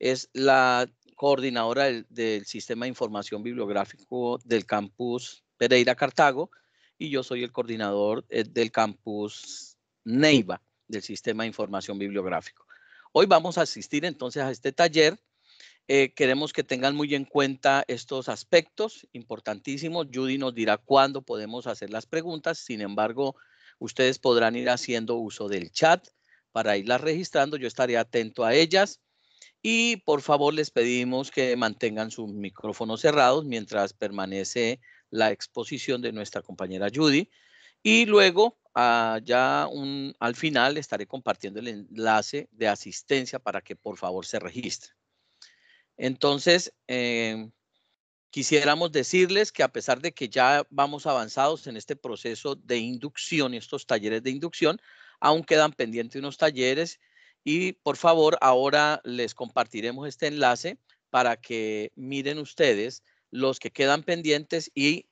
es la coordinadora del, Sistema de Información Bibliográfico del Campus Pereira Cartago y yo soy el coordinador eh, del Campus Neiva del Sistema de Información Bibliográfico. Hoy vamos a asistir entonces a este taller. Eh, queremos que tengan muy en cuenta estos aspectos importantísimos. Judy nos dirá cuándo podemos hacer las preguntas. Sin embargo, ustedes podrán ir haciendo uso del chat para irlas registrando. Yo estaré atento a ellas. Y por favor les pedimos que mantengan sus micrófonos cerrados mientras permanece la exposición de nuestra compañera Judy. Y luego, ah, ya al final, estaré compartiendo el enlace de asistencia para que por favor se registre. Entonces, eh, quisiéramos decirles que a pesar de que ya vamos avanzados en este proceso de inducción, estos talleres de inducción, aún quedan pendientes unos talleres y por favor, ahora les compartiremos este enlace para que miren ustedes los que quedan pendientes y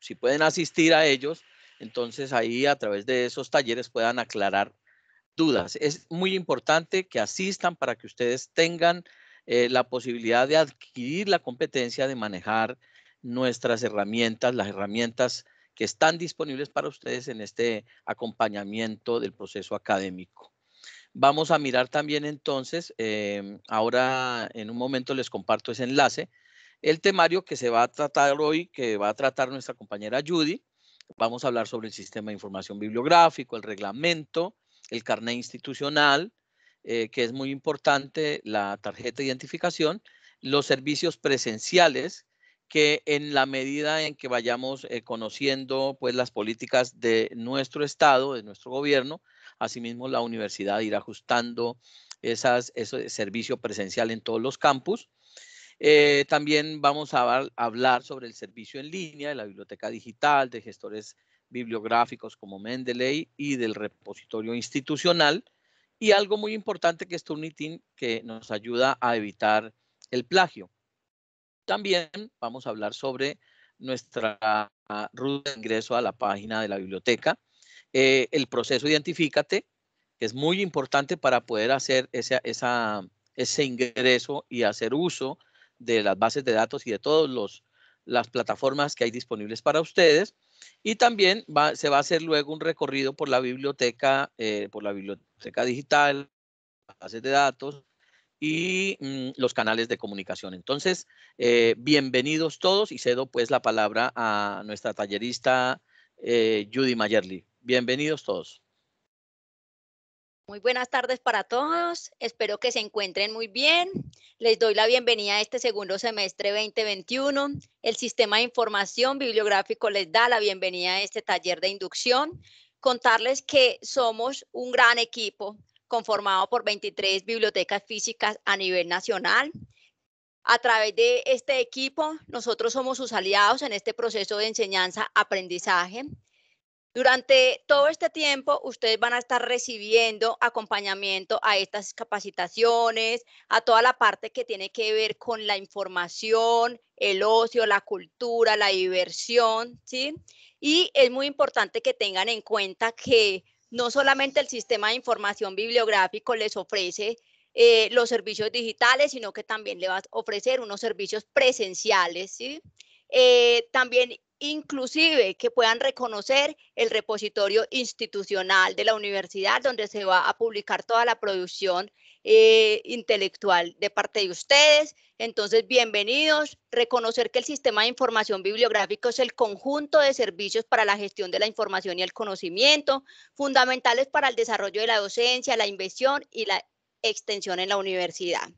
si pueden asistir a ellos, entonces ahí a través de esos talleres puedan aclarar dudas. Es muy importante que asistan para que ustedes tengan eh, la posibilidad de adquirir la competencia de manejar nuestras herramientas, las herramientas que están disponibles para ustedes en este acompañamiento del proceso académico. Vamos a mirar también entonces, em, ahora en un momento les comparto ese enlace, el temario que se va a tratar hoy, que va a tratar nuestra compañera Judy. Vamos a hablar sobre el sistema de información bibliográfico, el reglamento, el carnet institucional, eh, que es muy importante, la tarjeta de identificación, los servicios presenciales, que en la medida en que vayamos eh, conociendo pues, las políticas de nuestro Estado, de nuestro gobierno, Asimismo, la universidad irá ajustando ese servicio presencial en todos los campus. Eh, también vamos a hablar sobre el servicio en línea de la biblioteca digital, de gestores bibliográficos como Mendeley y del repositorio institucional. Y algo muy importante que es Turnitin, que nos ayuda a evitar el plagio. También vamos a hablar sobre nuestra ruta de ingreso a la página de la biblioteca, eh, el proceso Identifícate, que es muy importante para poder hacer ese, esa, ese ingreso y hacer uso de las bases de datos y de todas las plataformas que hay disponibles para ustedes. Y también se va a hacer luego un recorrido por la biblioteca, eh, por la biblioteca digital, bases de datos y mm, los canales de comunicación. Entonces, eh, bienvenidos todos y cedo pues la palabra a nuestra tallerista eh, Judy Mayerly. Bienvenidos todos. Muy buenas tardes para todos. Espero que se encuentren muy bien. Les doy la bienvenida a este segundo semestre 2021. El Sistema de Información Bibliográfico les da la bienvenida a este taller de inducción. Contarles que somos un gran equipo conformado por 23 bibliotecas físicas a nivel nacional. A través de este equipo, nosotros somos sus aliados en este proceso de enseñanza-aprendizaje. Durante todo este tiempo, ustedes van a estar recibiendo acompañamiento a estas capacitaciones, a toda la parte que tiene que ver con la información, el ocio, la cultura, la diversión, ¿sí? Y es muy importante que tengan en cuenta que no solamente el sistema de información bibliográfico les ofrece eh, los servicios digitales, sino que también le va a ofrecer unos servicios presenciales, ¿sí? Eh, también inclusive que puedan reconocer el repositorio institucional de la universidad donde se va a publicar toda la producción eh, intelectual de parte de ustedes. Entonces, bienvenidos. Reconocer que el sistema de información bibliográfico es el conjunto de servicios para la gestión de la información y el conocimiento, fundamentales para el desarrollo de la docencia, la inversión y la extensión en la universidad.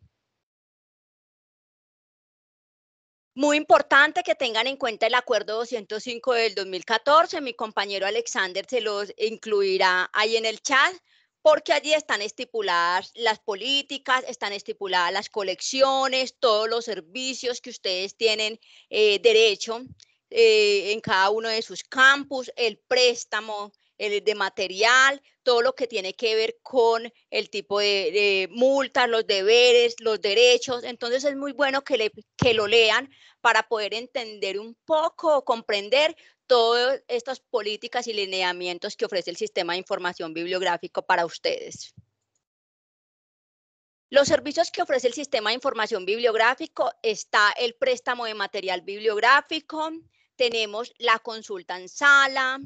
Muy importante que tengan en cuenta el acuerdo 205 del 2014. Mi compañero Alexander se los incluirá ahí en el chat porque allí están estipuladas las políticas, están estipuladas las colecciones, todos los servicios que ustedes tienen eh, derecho eh, en cada uno de sus campus, el préstamo, el eh, de material, todo lo que tiene que ver con el tipo de, multas, los deberes, los derechos. Entonces es muy bueno que, le, lo lean para poder entender un poco o comprender todas estas políticas y lineamientos que ofrece el sistema de información bibliográfico para ustedes. Los servicios que ofrece el sistema de información bibliográfico está el préstamo de material bibliográfico, tenemos la consulta en sala,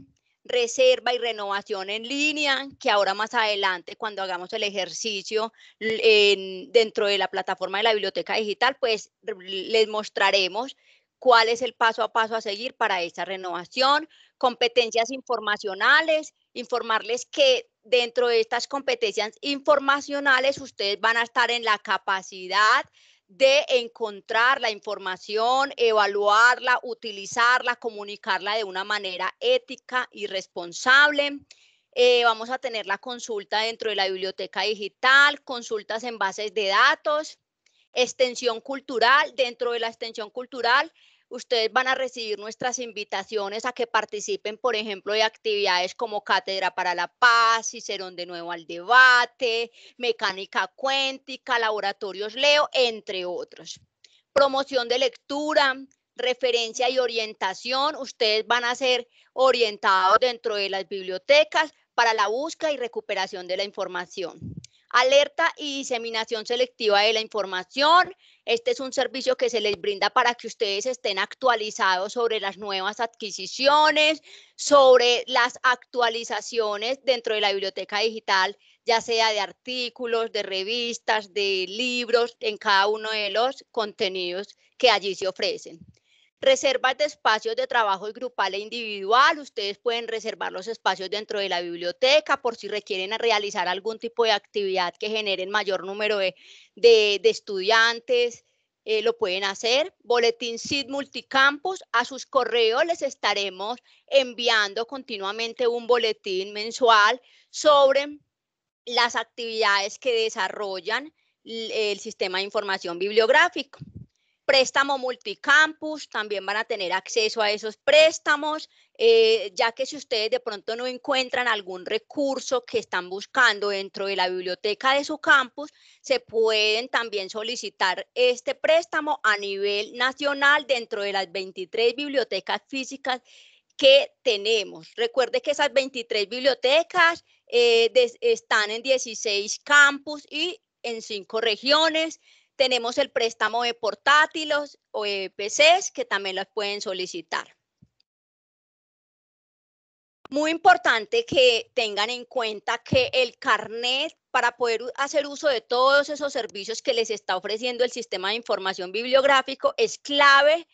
reserva y renovación en línea, que ahora más adelante, cuando hagamos el ejercicio dentro de la plataforma de la biblioteca digital, pues les mostraremos cuál es el paso a paso a seguir para esa renovación, competencias informacionales, informarles que dentro de estas competencias informacionales ustedes van a estar en la capacidad de encontrar la información, evaluarla, utilizarla, comunicarla de una manera ética y responsable. Eh, vamos a tener la consulta dentro de la biblioteca digital, consultas en bases de datos, extensión cultural. Dentro de la extensión cultural ustedes van a recibir nuestras invitaciones a que participen, por ejemplo, de actividades como Cátedra para la Paz, Cicerón de nuevo al debate, Mecánica Cuéntica, Laboratorios Leo, entre otros. Promoción de lectura, referencia y orientación. Ustedes van a ser orientados dentro de las bibliotecas para la búsqueda y recuperación de la información. Alerta y diseminación selectiva de la información. Este es un servicio que se les brinda para que ustedes estén actualizados sobre las nuevas adquisiciones, sobre las actualizaciones dentro de la biblioteca digital, ya sea de artículos, de revistas, de libros, en cada uno de los contenidos que allí se ofrecen. Reservas de espacios de trabajo grupal e individual. Ustedes pueden reservar los espacios dentro de la biblioteca por si requieren realizar algún tipo de actividad que generen mayor número de, estudiantes. Eh, lo pueden hacer. Boletín SID Multicampus. A sus correos les estaremos enviando continuamente un boletín mensual sobre las actividades que desarrollan el sistema de información bibliográfico. Préstamo multicampus, también van a tener acceso a esos préstamos, eh, ya que si ustedes de pronto no encuentran algún recurso que están buscando dentro de la biblioteca de su campus, se pueden también solicitar este préstamo a nivel nacional dentro de las 23 bibliotecas físicas que tenemos. Recuerde que esas 23 bibliotecas eh, están en 16 campus y en cinco regiones. Tenemos el préstamo de portátiles o de PCs que también los pueden solicitar. Muy importante que tengan en cuenta que el carnet para poder hacer uso de todos esos servicios que les está ofreciendo el sistema de información bibliográfico es clave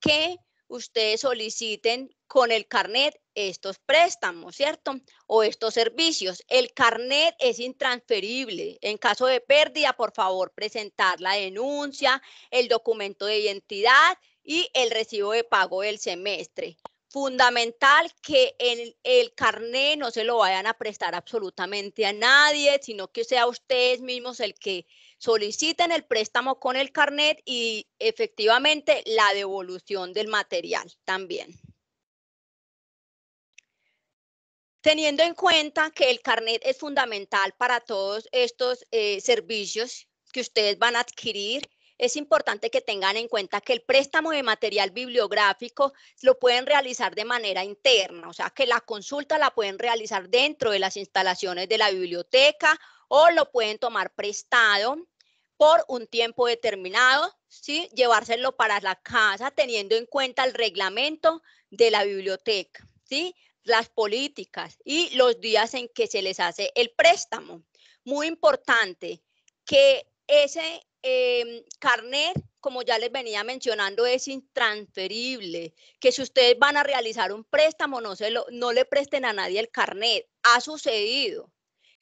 que ustedes soliciten con el carnet estos préstamos, ¿cierto? O estos servicios. El carnet es intransferible. En caso de pérdida, por favor, presentar la denuncia, el documento de identidad y el recibo de pago del semestre. Fundamental que el, el carnet no se lo vayan a prestar absolutamente a nadie, sino que sea ustedes mismos el que Soliciten el préstamo con el carnet y efectivamente la devolución del material también. Teniendo en cuenta que el carnet es fundamental para todos estos eh, servicios que ustedes van a adquirir, es importante que tengan en cuenta que el préstamo de material bibliográfico lo pueden realizar de manera interna, o sea, que la consulta la pueden realizar dentro de las instalaciones de la biblioteca o lo pueden tomar prestado por un tiempo determinado, ¿sí? llevárselo para la casa teniendo en cuenta el reglamento de la biblioteca, ¿sí? las políticas y los días en que se les hace el préstamo. Muy importante que ese em, carnet, como ya les venía mencionando, es intransferible, que si ustedes van a realizar un préstamo, no, se lo, no le presten a nadie el carnet. Ha sucedido,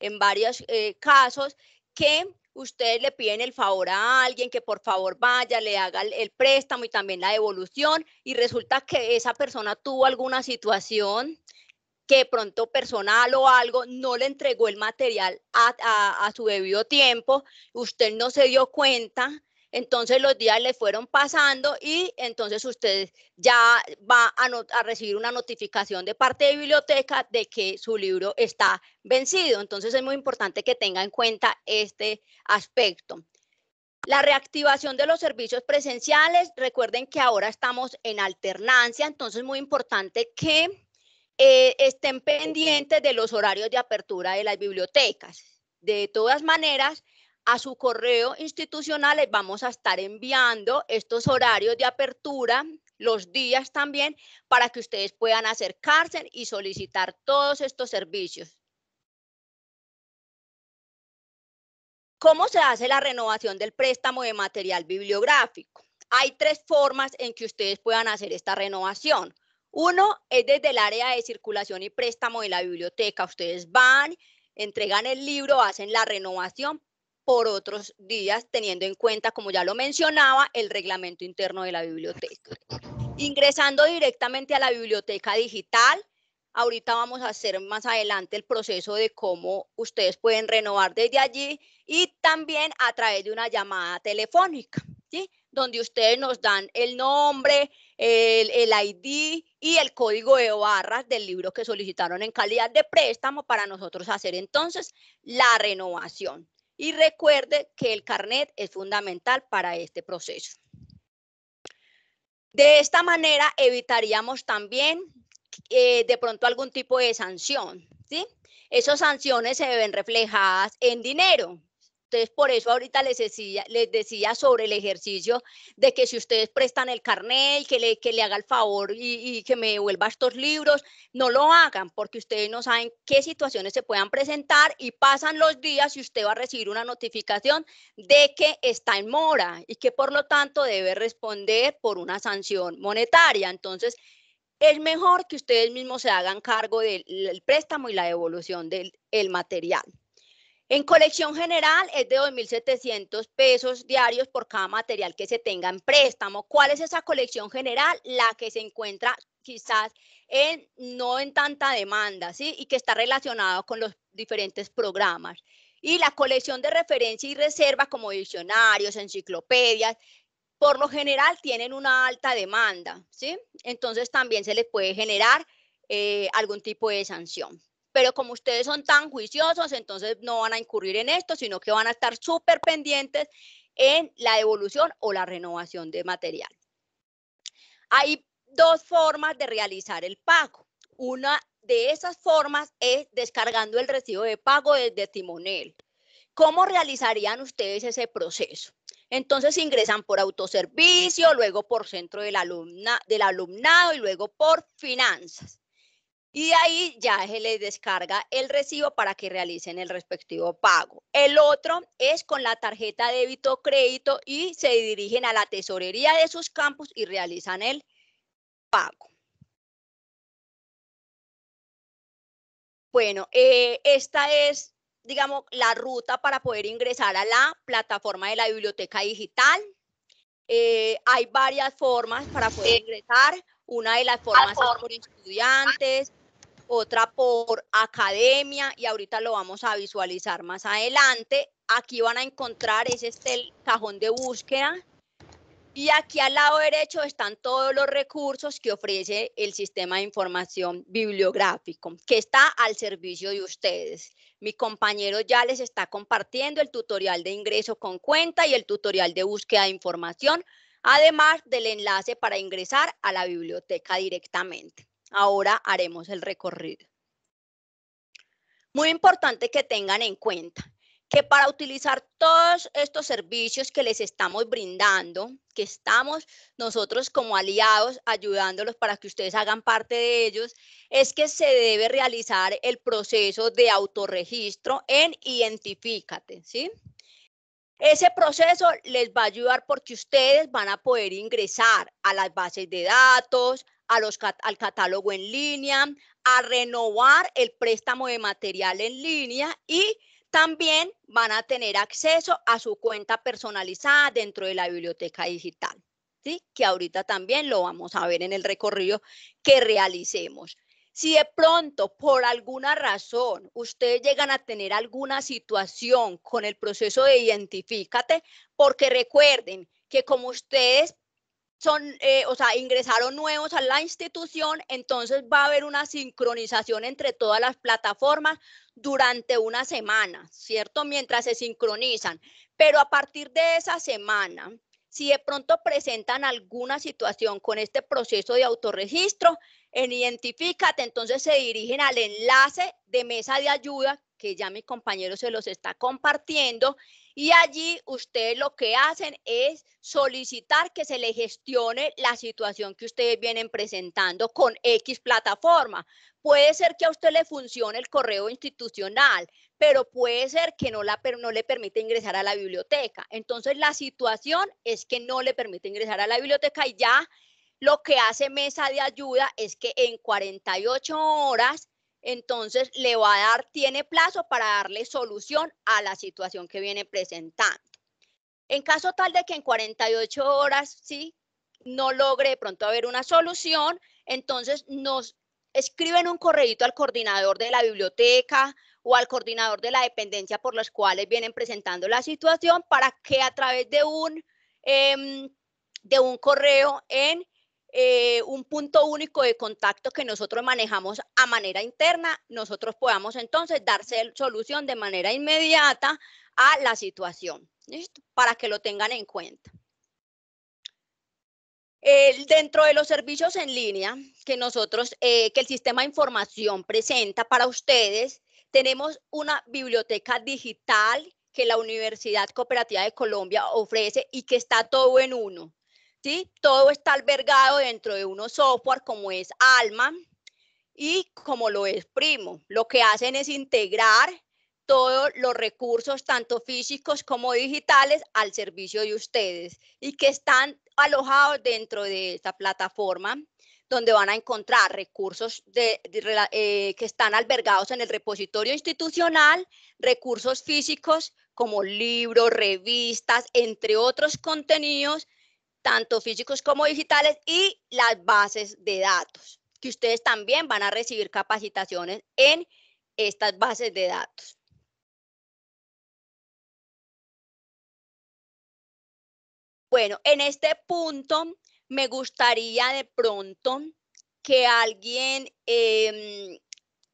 en varios eh, casos que ustedes le piden el favor a alguien que por favor vaya, le haga el préstamo y también la devolución y resulta que esa persona tuvo alguna situación que pronto personal o algo no le entregó el material a su debido tiempo, usted no se dio cuenta entonces los días le fueron pasando y entonces usted ya va a, recibir una notificación de parte de biblioteca de que su libro está vencido. Entonces es muy importante que tenga en cuenta este aspecto. La reactivación de los servicios presenciales, recuerden que ahora estamos en alternancia, entonces es muy importante que eh, estén pendientes de los horarios de apertura de las bibliotecas. De todas maneras, a su correo institucional les eh, vamos a estar enviando estos horarios de apertura, los días también, para que ustedes puedan acercarse y solicitar todos estos servicios. ¿Cómo se hace la renovación del préstamo de material bibliográfico? Hay tres formas en que ustedes puedan hacer esta renovación. Uno es desde el área de circulación y préstamo de la biblioteca. Ustedes van, entregan el libro, hacen la renovación, por otros días, teniendo en cuenta, como ya lo mencionaba, el reglamento interno de la biblioteca. Ingresando directamente a la biblioteca digital, ahorita vamos a hacer más adelante el proceso de cómo ustedes pueden renovar desde allí y también a través de una llamada telefónica, donde ustedes nos dan el nombre, el, el ID y el código de barras del libro que solicitaron en calidad de préstamo para nosotros hacer entonces la renovación. Y recuerde que el carnet es fundamental para este proceso. De esta manera evitaríamos también eh, de pronto algún tipo de sanción. ¿sí? Esas sanciones se ven reflejadas en dinero. Entonces, por eso ahorita les decía, les decía sobre el ejercicio de que si ustedes prestan el carnet, que le, haga el favor y, que me devuelva estos libros, no lo hagan porque ustedes no saben qué situaciones se puedan presentar y pasan los días y usted va a recibir una notificación de que está en mora y que por lo tanto debe responder por una sanción monetaria. Entonces, es mejor que ustedes mismos se hagan cargo del préstamo y la devolución del material. En colección general es de 2.700 pesos diarios por cada material que se tenga en préstamo. ¿Cuál es esa colección general? La que se encuentra quizás en, no en tanta demanda, ¿sí? Y que está relacionado con los diferentes programas. Y la colección de referencia y reserva como diccionarios, enciclopedias, por lo general tienen una alta demanda, ¿sí? Entonces también se les puede generar eh, algún tipo de sanción pero como ustedes son tan juiciosos, entonces no van a incurrir en esto, sino que van a estar súper pendientes en la evolución o la renovación de material. Hay dos formas de realizar el pago. Una de esas formas es descargando el recibo de pago desde timonel. ¿Cómo realizarían ustedes ese proceso? Entonces ingresan por autoservicio, luego por centro del, del alumnado y luego por finanzas y ahí ya se les descarga el recibo para que realicen el respectivo pago. El otro es con la tarjeta débito o crédito y se dirigen a la tesorería de sus campus y realizan el pago. Bueno, eh, esta es, digamos, la ruta para poder ingresar a la plataforma de la biblioteca digital. Eh, hay varias formas para poder ingresar. Una de las formas es por estudiantes, otra por academia y ahorita lo vamos a visualizar más adelante. Aquí van a encontrar, ese es este el cajón de búsqueda. Y aquí al lado derecho están todos los recursos que ofrece el sistema de información bibliográfico, que está al servicio de ustedes. Mi compañero ya les está compartiendo el tutorial de ingreso con cuenta y el tutorial de búsqueda de información, además del enlace para ingresar a la biblioteca directamente. Ahora haremos el recorrido. Muy importante que tengan en cuenta que para utilizar todos estos servicios que les estamos brindando, que estamos nosotros como aliados ayudándolos para que ustedes hagan parte de ellos, es que se debe realizar el proceso de autorregistro en Identifícate, ¿sí? Ese proceso les va a ayudar porque ustedes van a poder ingresar a las bases de datos, al catálogo en línea, a renovar el préstamo de material en línea y también van a tener acceso a su cuenta personalizada dentro de la biblioteca digital, ¿sí? que ahorita también lo vamos a ver en el recorrido que realicemos. Si de pronto, por alguna razón, ustedes llegan a tener alguna situación con el proceso de identifícate, porque recuerden que como ustedes son, eh, o sea, ingresaron nuevos a la institución, entonces va a haber una sincronización entre todas las plataformas durante una semana, ¿cierto? Mientras se sincronizan. Pero a partir de esa semana, si de pronto presentan alguna situación con este proceso de autorregistro, en Identifícate, entonces se dirigen al enlace de mesa de ayuda que ya mi compañero se los está compartiendo y allí ustedes lo que hacen es solicitar que se le gestione la situación que ustedes vienen presentando con X plataforma. Puede ser que a usted le funcione el correo institucional, pero puede ser que no, no le permite ingresar a la biblioteca. Entonces la situación es que no le permite ingresar a la biblioteca y ya lo que hace Mesa de Ayuda es que en 48 horas entonces le va a dar, tiene plazo para darle solución a la situación que viene presentando. En caso tal de que en 48 horas, sí, no logre de pronto haber una solución, entonces nos escriben un correo al coordinador de la biblioteca o al coordinador de la dependencia por las cuales vienen presentando la situación para que a través de un, em, de un correo en eh, un punto único de contacto que nosotros manejamos a manera interna, nosotros podamos entonces darse solución de manera inmediata a la situación, Para que lo tengan en cuenta. dentro de los servicios en línea que nosotros, eh, que el sistema de información presenta para ustedes, tenemos una biblioteca digital que la Universidad Cooperativa de Colombia ofrece y que está todo en uno. Todo está albergado dentro de unos software como es Alma y como lo es Primo. Lo que hacen es integrar todos los recursos, tanto físicos como digitales, al servicio de ustedes y que están alojados dentro de esta plataforma donde van a encontrar recursos eh, que están albergados en el repositorio institucional, recursos físicos como libros, revistas, entre otros contenidos tanto físicos como digitales, y las bases de datos, que ustedes también van a recibir capacitaciones en estas bases de datos. Bueno, en este punto me gustaría de pronto que alguien em,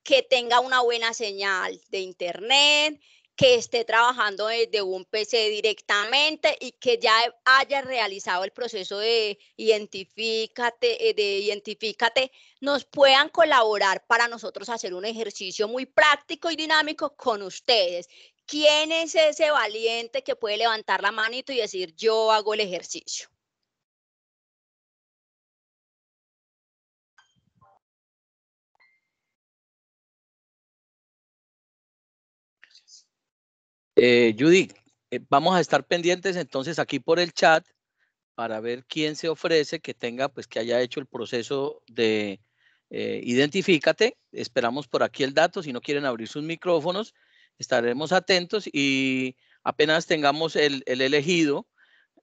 que tenga una buena señal de internet, que esté trabajando desde un PC directamente y que ya haya realizado el proceso de identifícate, eh, de identifícate, nos puedan colaborar para nosotros hacer un ejercicio muy práctico y dinámico con ustedes. ¿Quién es ese valiente que puede levantar la manito y decir yo hago el ejercicio? Eh, Judy, eh, vamos a estar pendientes entonces aquí por el chat para ver quién se ofrece que tenga, pues que haya hecho el proceso de eh, identifícate. Esperamos por aquí el dato. Si no quieren abrir sus micrófonos, estaremos atentos y apenas tengamos el elegido,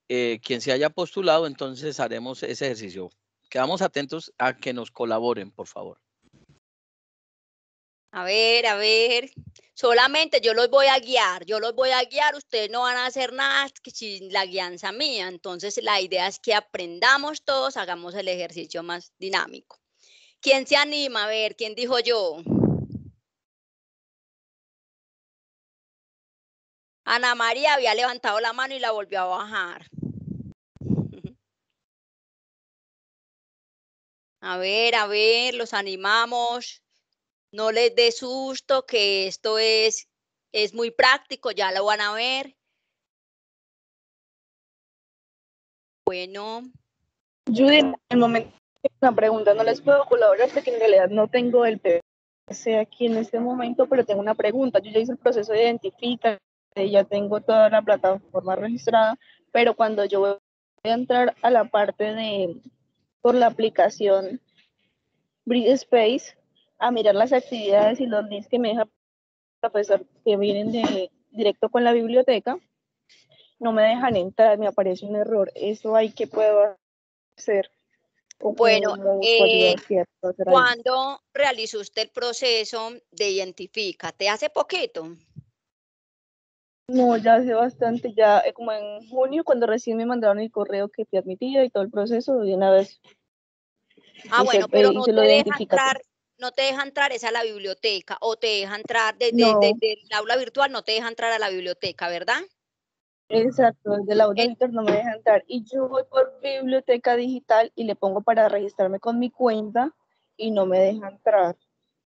eh, quien se haya postulado, entonces haremos ese ejercicio. Quedamos atentos a que nos colaboren, por favor. A ver, a ver. Solamente yo los voy a guiar, yo los voy a guiar, ustedes no van a hacer nada sin la guianza mía. Entonces la idea es que aprendamos todos, hagamos el ejercicio más dinámico. ¿Quién se anima? A ver, ¿quién dijo yo? Ana María había levantado la mano y la volvió a bajar. A ver, a ver, los animamos no les dé susto, que esto es, es muy práctico, ya lo van a ver. Bueno. Judith, en el momento una pregunta, no les puedo colaborar porque en realidad no tengo el PC aquí en este momento, pero tengo una pregunta. Yo ya hice el proceso de identifica, ya tengo toda la plataforma registrada, pero cuando yo voy a entrar a la parte de por la aplicación Bridge Space, a mirar las actividades y los links que me deja el profesor que vienen de directo con la biblioteca, no me dejan entrar, me aparece un error. Eso hay que puedo hacer. bueno, eh, ¿cuándo realizó usted el proceso de Identifícate? ¿Hace poquito? No, ya hace bastante, ya eh, como en junio, cuando recién me mandaron el correo que te admitía y todo el proceso, de una vez. Ah, bueno, pero no te no te deja entrar es a la biblioteca o te deja entrar desde el aula virtual, no te deja entrar a la biblioteca, ¿verdad? Exacto, desde el aula eh, virtual no me deja entrar. Y yo voy por biblioteca digital y le pongo para registrarme con mi cuenta y no me deja entrar.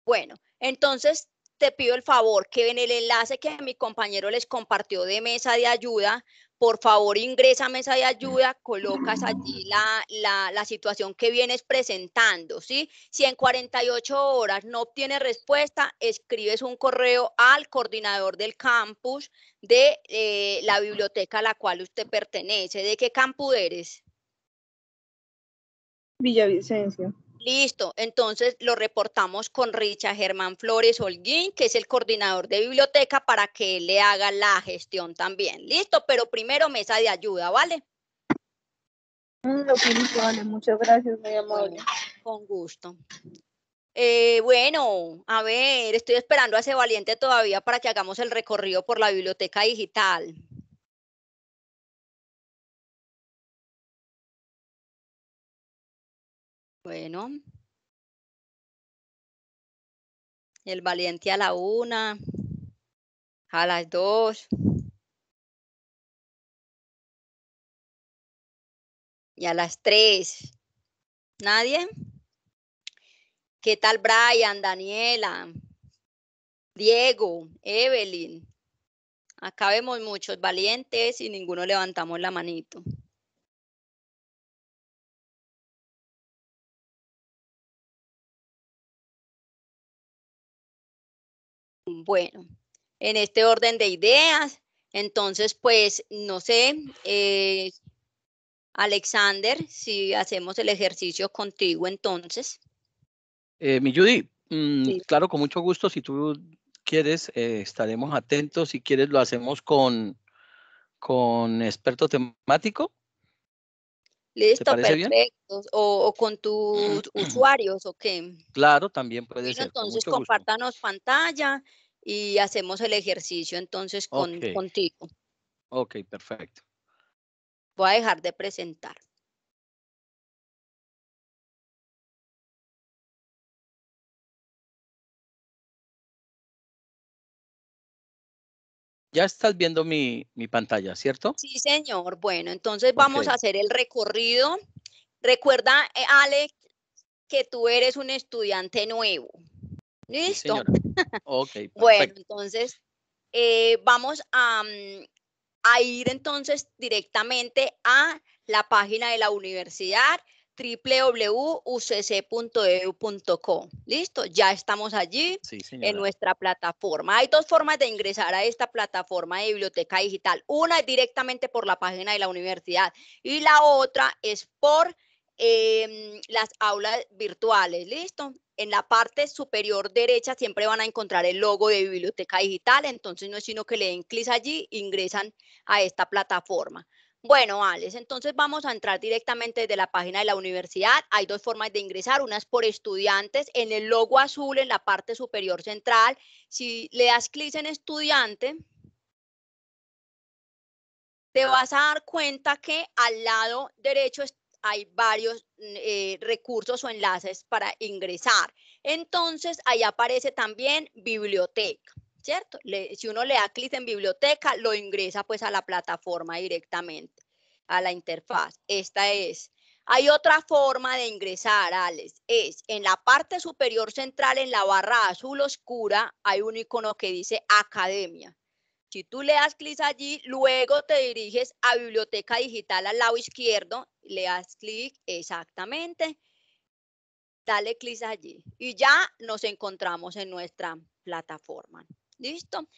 Bueno, entonces te pido el favor que en el enlace que mi compañero les compartió de mesa de ayuda por favor ingresa a mesa de ayuda, colocas allí la, situación que vienes presentando, ¿sí? Si en 48 horas no obtienes respuesta, escribes un correo al coordinador del campus de eh, la biblioteca a la cual usted pertenece. ¿De qué campus eres? Villavicencio. Listo, entonces lo reportamos con Richard Germán Flores Holguín, que es el coordinador de biblioteca, para que le haga la gestión también. Listo, pero primero mesa de ayuda, ¿vale? Mm, vale, muchas gracias, mi amor. con gusto. Eh, bueno, a ver, estoy esperando a ese valiente todavía para que hagamos el recorrido por la biblioteca digital. Bueno. El valiente a la una, a las dos. Y a las tres. ¿Nadie? ¿Qué tal Brian, Daniela, Diego, Evelyn? Acá vemos muchos valientes y ninguno levantamos la manito. Bueno, en este orden de ideas, entonces, pues, no sé, eh, Alexander, si hacemos el ejercicio contigo entonces. Eh, mi Judy, mm, claro, con mucho gusto, si tú quieres, eh, estaremos atentos, si quieres lo hacemos con, con experto temático Listo, perfecto. O, con mm. tus usuarios, ¿o qué? Claro, también puede ser. Entonces, compártanos pantalla y hacemos el ejercicio entonces contigo. Ok, perfecto. Voy a dejar de presentar. Ya estás viendo mi, pantalla, ¿cierto? Sí, señor. Bueno, entonces vamos a hacer el recorrido. Recuerda, eh, Alex, que tú eres un estudiante nuevo. ¿Listo? Sí, perfecto. bueno, entonces eh, vamos a, mm, a ir entonces directamente a la página de la universidad www.ucc.edu.co. Listo, ya estamos allí en nuestra plataforma. Hay dos formas de ingresar a esta plataforma de biblioteca digital. Una es directamente por la página de la universidad y la otra es por em, las aulas virtuales. Listo, en la parte superior derecha siempre van a encontrar el logo de biblioteca digital. Entonces no es sino que le den clic allí, ingresan a esta plataforma. Bueno, Alex, entonces vamos a entrar directamente desde la página de la universidad. Hay dos formas de ingresar, una es por estudiantes. En el logo azul, en la parte superior central, si le das clic en estudiante, te vas a dar cuenta que al lado derecho hay varios mm, eh, recursos o enlaces para ingresar. Entonces, ahí aparece también biblioteca. ¿cierto? si uno le da clic en biblioteca, lo ingresa pues a la plataforma directamente, a la interfaz. Esta es. Hay otra forma de ingresar, Alex, es en la parte superior central, en la barra azul oscura, hay un icono que dice Academia. Si tú le das clic allí, luego te diriges a Biblioteca Digital al lado izquierdo, le das clic exactamente, dale clic allí y ya nos encontramos en nuestra plataforma. ¿Listo?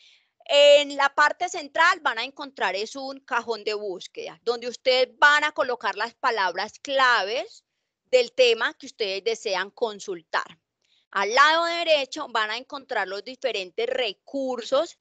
En la parte central van a encontrar es un cajón de búsqueda, donde ustedes van a colocar las palabras claves del tema que ustedes desean consultar. Al lado derecho van a encontrar los diferentes recursos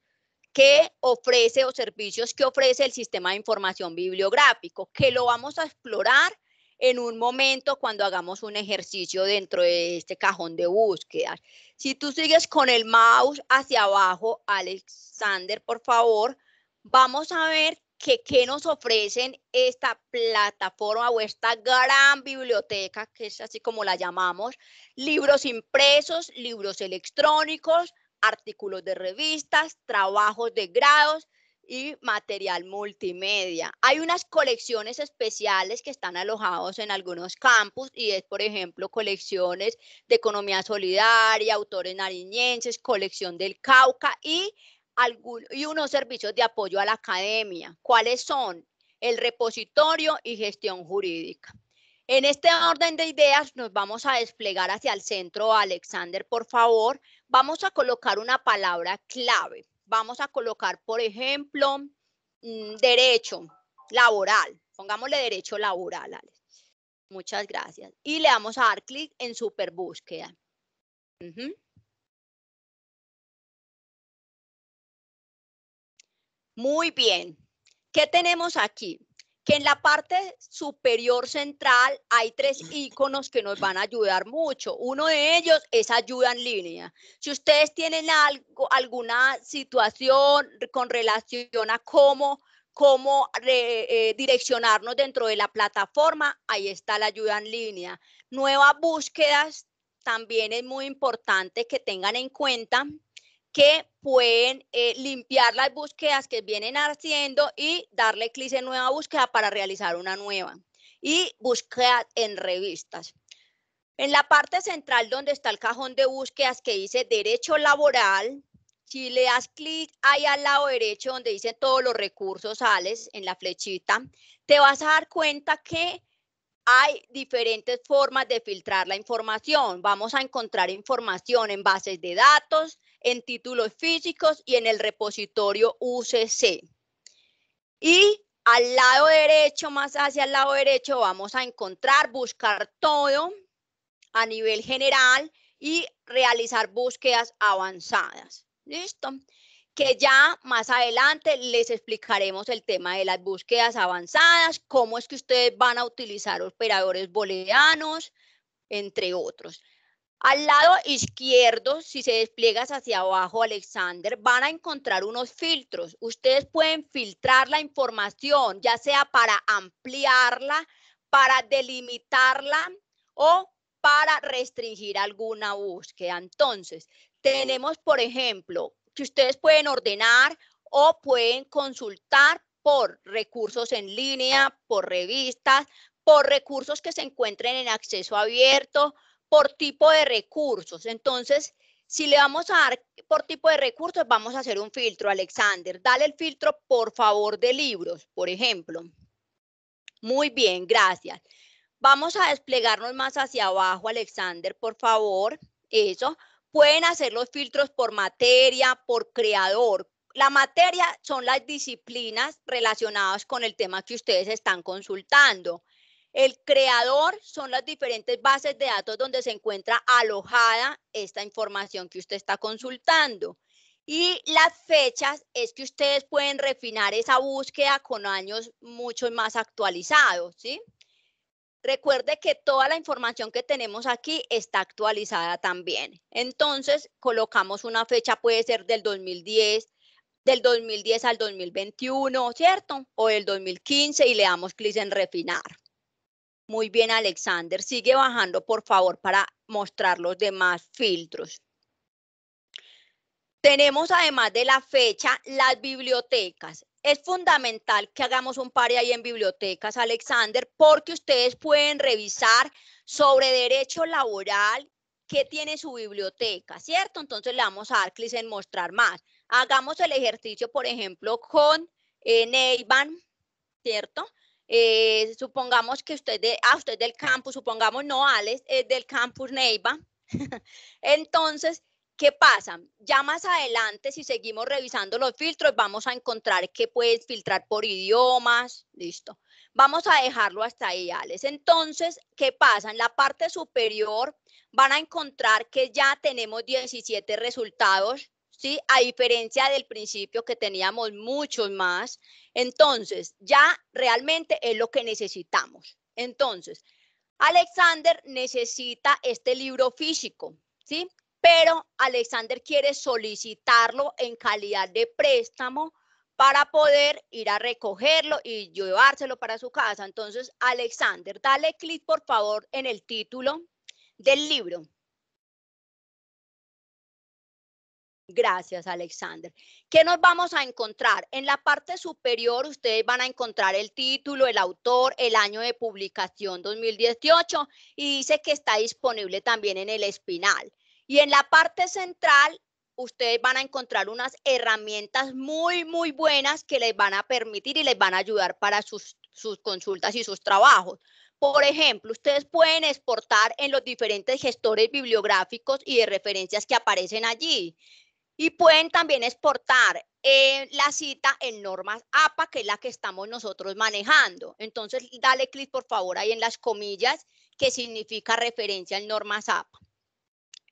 que ofrece o servicios que ofrece el sistema de información bibliográfico, que lo vamos a explorar en un momento cuando hagamos un ejercicio dentro de este cajón de búsqueda. Si tú sigues con el mouse hacia abajo, Alexander, por favor, vamos a ver qué nos ofrecen esta plataforma o esta gran biblioteca, que es así como la llamamos, libros impresos, libros electrónicos, artículos de revistas, trabajos de grados, y material multimedia. Hay unas colecciones especiales que están alojados en algunos campus y es, por ejemplo, colecciones de economía solidaria, autores nariñenses, colección del Cauca y, y unos servicios de apoyo a la academia. ¿Cuáles son? El repositorio y gestión jurídica. En este orden de ideas nos vamos a desplegar hacia el centro, Alexander, por favor. Vamos a colocar una palabra clave vamos a colocar, por ejemplo, mm, derecho laboral. Pongámosle derecho laboral, Muchas gracias. Y le vamos a dar clic en super búsqueda. Muy bien. ¿Qué tenemos aquí? que en la parte superior central hay tres iconos que nos van a ayudar mucho. Uno de ellos es ayuda en línea. Si ustedes tienen algo, alguna situación con relación a cómo cómo eh, direccionarnos dentro de la plataforma, ahí está la ayuda en línea. Nuevas búsquedas, también es muy importante que tengan en cuenta que pueden eh, limpiar las búsquedas que vienen haciendo y darle clic en nueva búsqueda para realizar una nueva. Y búsqueda en revistas. En la parte central donde está el cajón de búsquedas que dice derecho laboral, si le das clic ahí al lado derecho donde dice todos los recursos, sales en la flechita, te vas a dar cuenta que hay diferentes formas de filtrar la información. Vamos a encontrar información en bases de datos, en títulos físicos y en el repositorio UCC. Y al lado derecho, más hacia el lado derecho, vamos a encontrar, buscar todo a nivel general y realizar búsquedas avanzadas. ¿Listo? Que ya más adelante les explicaremos el tema de las búsquedas avanzadas, cómo es que ustedes van a utilizar operadores booleanos, entre otros. Al lado izquierdo, si se despliegas hacia abajo, Alexander, van a encontrar unos filtros. Ustedes pueden filtrar la información, ya sea para ampliarla, para delimitarla o para restringir alguna búsqueda. Entonces, tenemos, por ejemplo, que ustedes pueden ordenar o pueden consultar por recursos en línea, por revistas, por recursos que se encuentren en acceso abierto, por tipo de recursos. Entonces, si le vamos a dar por tipo de recursos, vamos a hacer un filtro. Alexander, dale el filtro, por favor, de libros, por ejemplo. Muy bien, gracias. Vamos a desplegarnos más hacia abajo, Alexander, por favor. Eso. Pueden hacer los filtros por materia, por creador. La materia son las disciplinas relacionadas con el tema que ustedes están consultando. El creador son las diferentes bases de datos donde se encuentra alojada esta información que usted está consultando. Y las fechas es que ustedes pueden refinar esa búsqueda con años mucho más actualizados, ¿sí? Recuerde que toda la información que tenemos aquí está actualizada también. Entonces, colocamos una fecha, puede ser del 2010, del 2010 al 2021, ¿cierto? O el 2015 y le damos clic en refinar. Muy bien, Alexander. Sigue bajando, por favor, para mostrar los demás filtros. Tenemos además de la fecha las bibliotecas. Es fundamental que hagamos un par ahí en bibliotecas, Alexander, porque ustedes pueden revisar sobre derecho laboral que tiene su biblioteca, ¿cierto? Entonces le vamos a dar clic en mostrar más. Hagamos el ejercicio, por ejemplo, con eh, Neyban, ¿cierto? Eh, supongamos que usted, de, ah, usted es del campus, supongamos no, Alex, es del campus Neiva. Entonces, ¿qué pasa? Ya más adelante, si seguimos revisando los filtros, vamos a encontrar que puedes filtrar por idiomas, listo. Vamos a dejarlo hasta ahí, Alex. Entonces, ¿qué pasa? En la parte superior van a encontrar que ya tenemos 17 resultados a diferencia del principio que teníamos muchos más. Entonces, ya realmente es lo que necesitamos. Entonces, Alexander necesita este libro físico, ¿sí? Pero Alexander quiere solicitarlo en calidad de préstamo para poder ir a recogerlo y llevárselo para su casa. Entonces, Alexander, dale clic por favor en el título del libro. Gracias, Alexander. ¿Qué nos vamos a encontrar? En la parte superior ustedes van a encontrar el título, el autor, el año de publicación 2018 y dice que está disponible también en el espinal. Y en la parte central ustedes van a encontrar unas herramientas muy, muy buenas que les van a permitir y les van a ayudar para sus, sus consultas y sus trabajos. Por ejemplo, ustedes pueden exportar en los diferentes gestores bibliográficos y de referencias que aparecen allí. Y pueden también exportar eh, la cita en normas APA, que es la que estamos nosotros manejando. Entonces, dale clic por favor ahí en las comillas, que significa referencia en normas APA.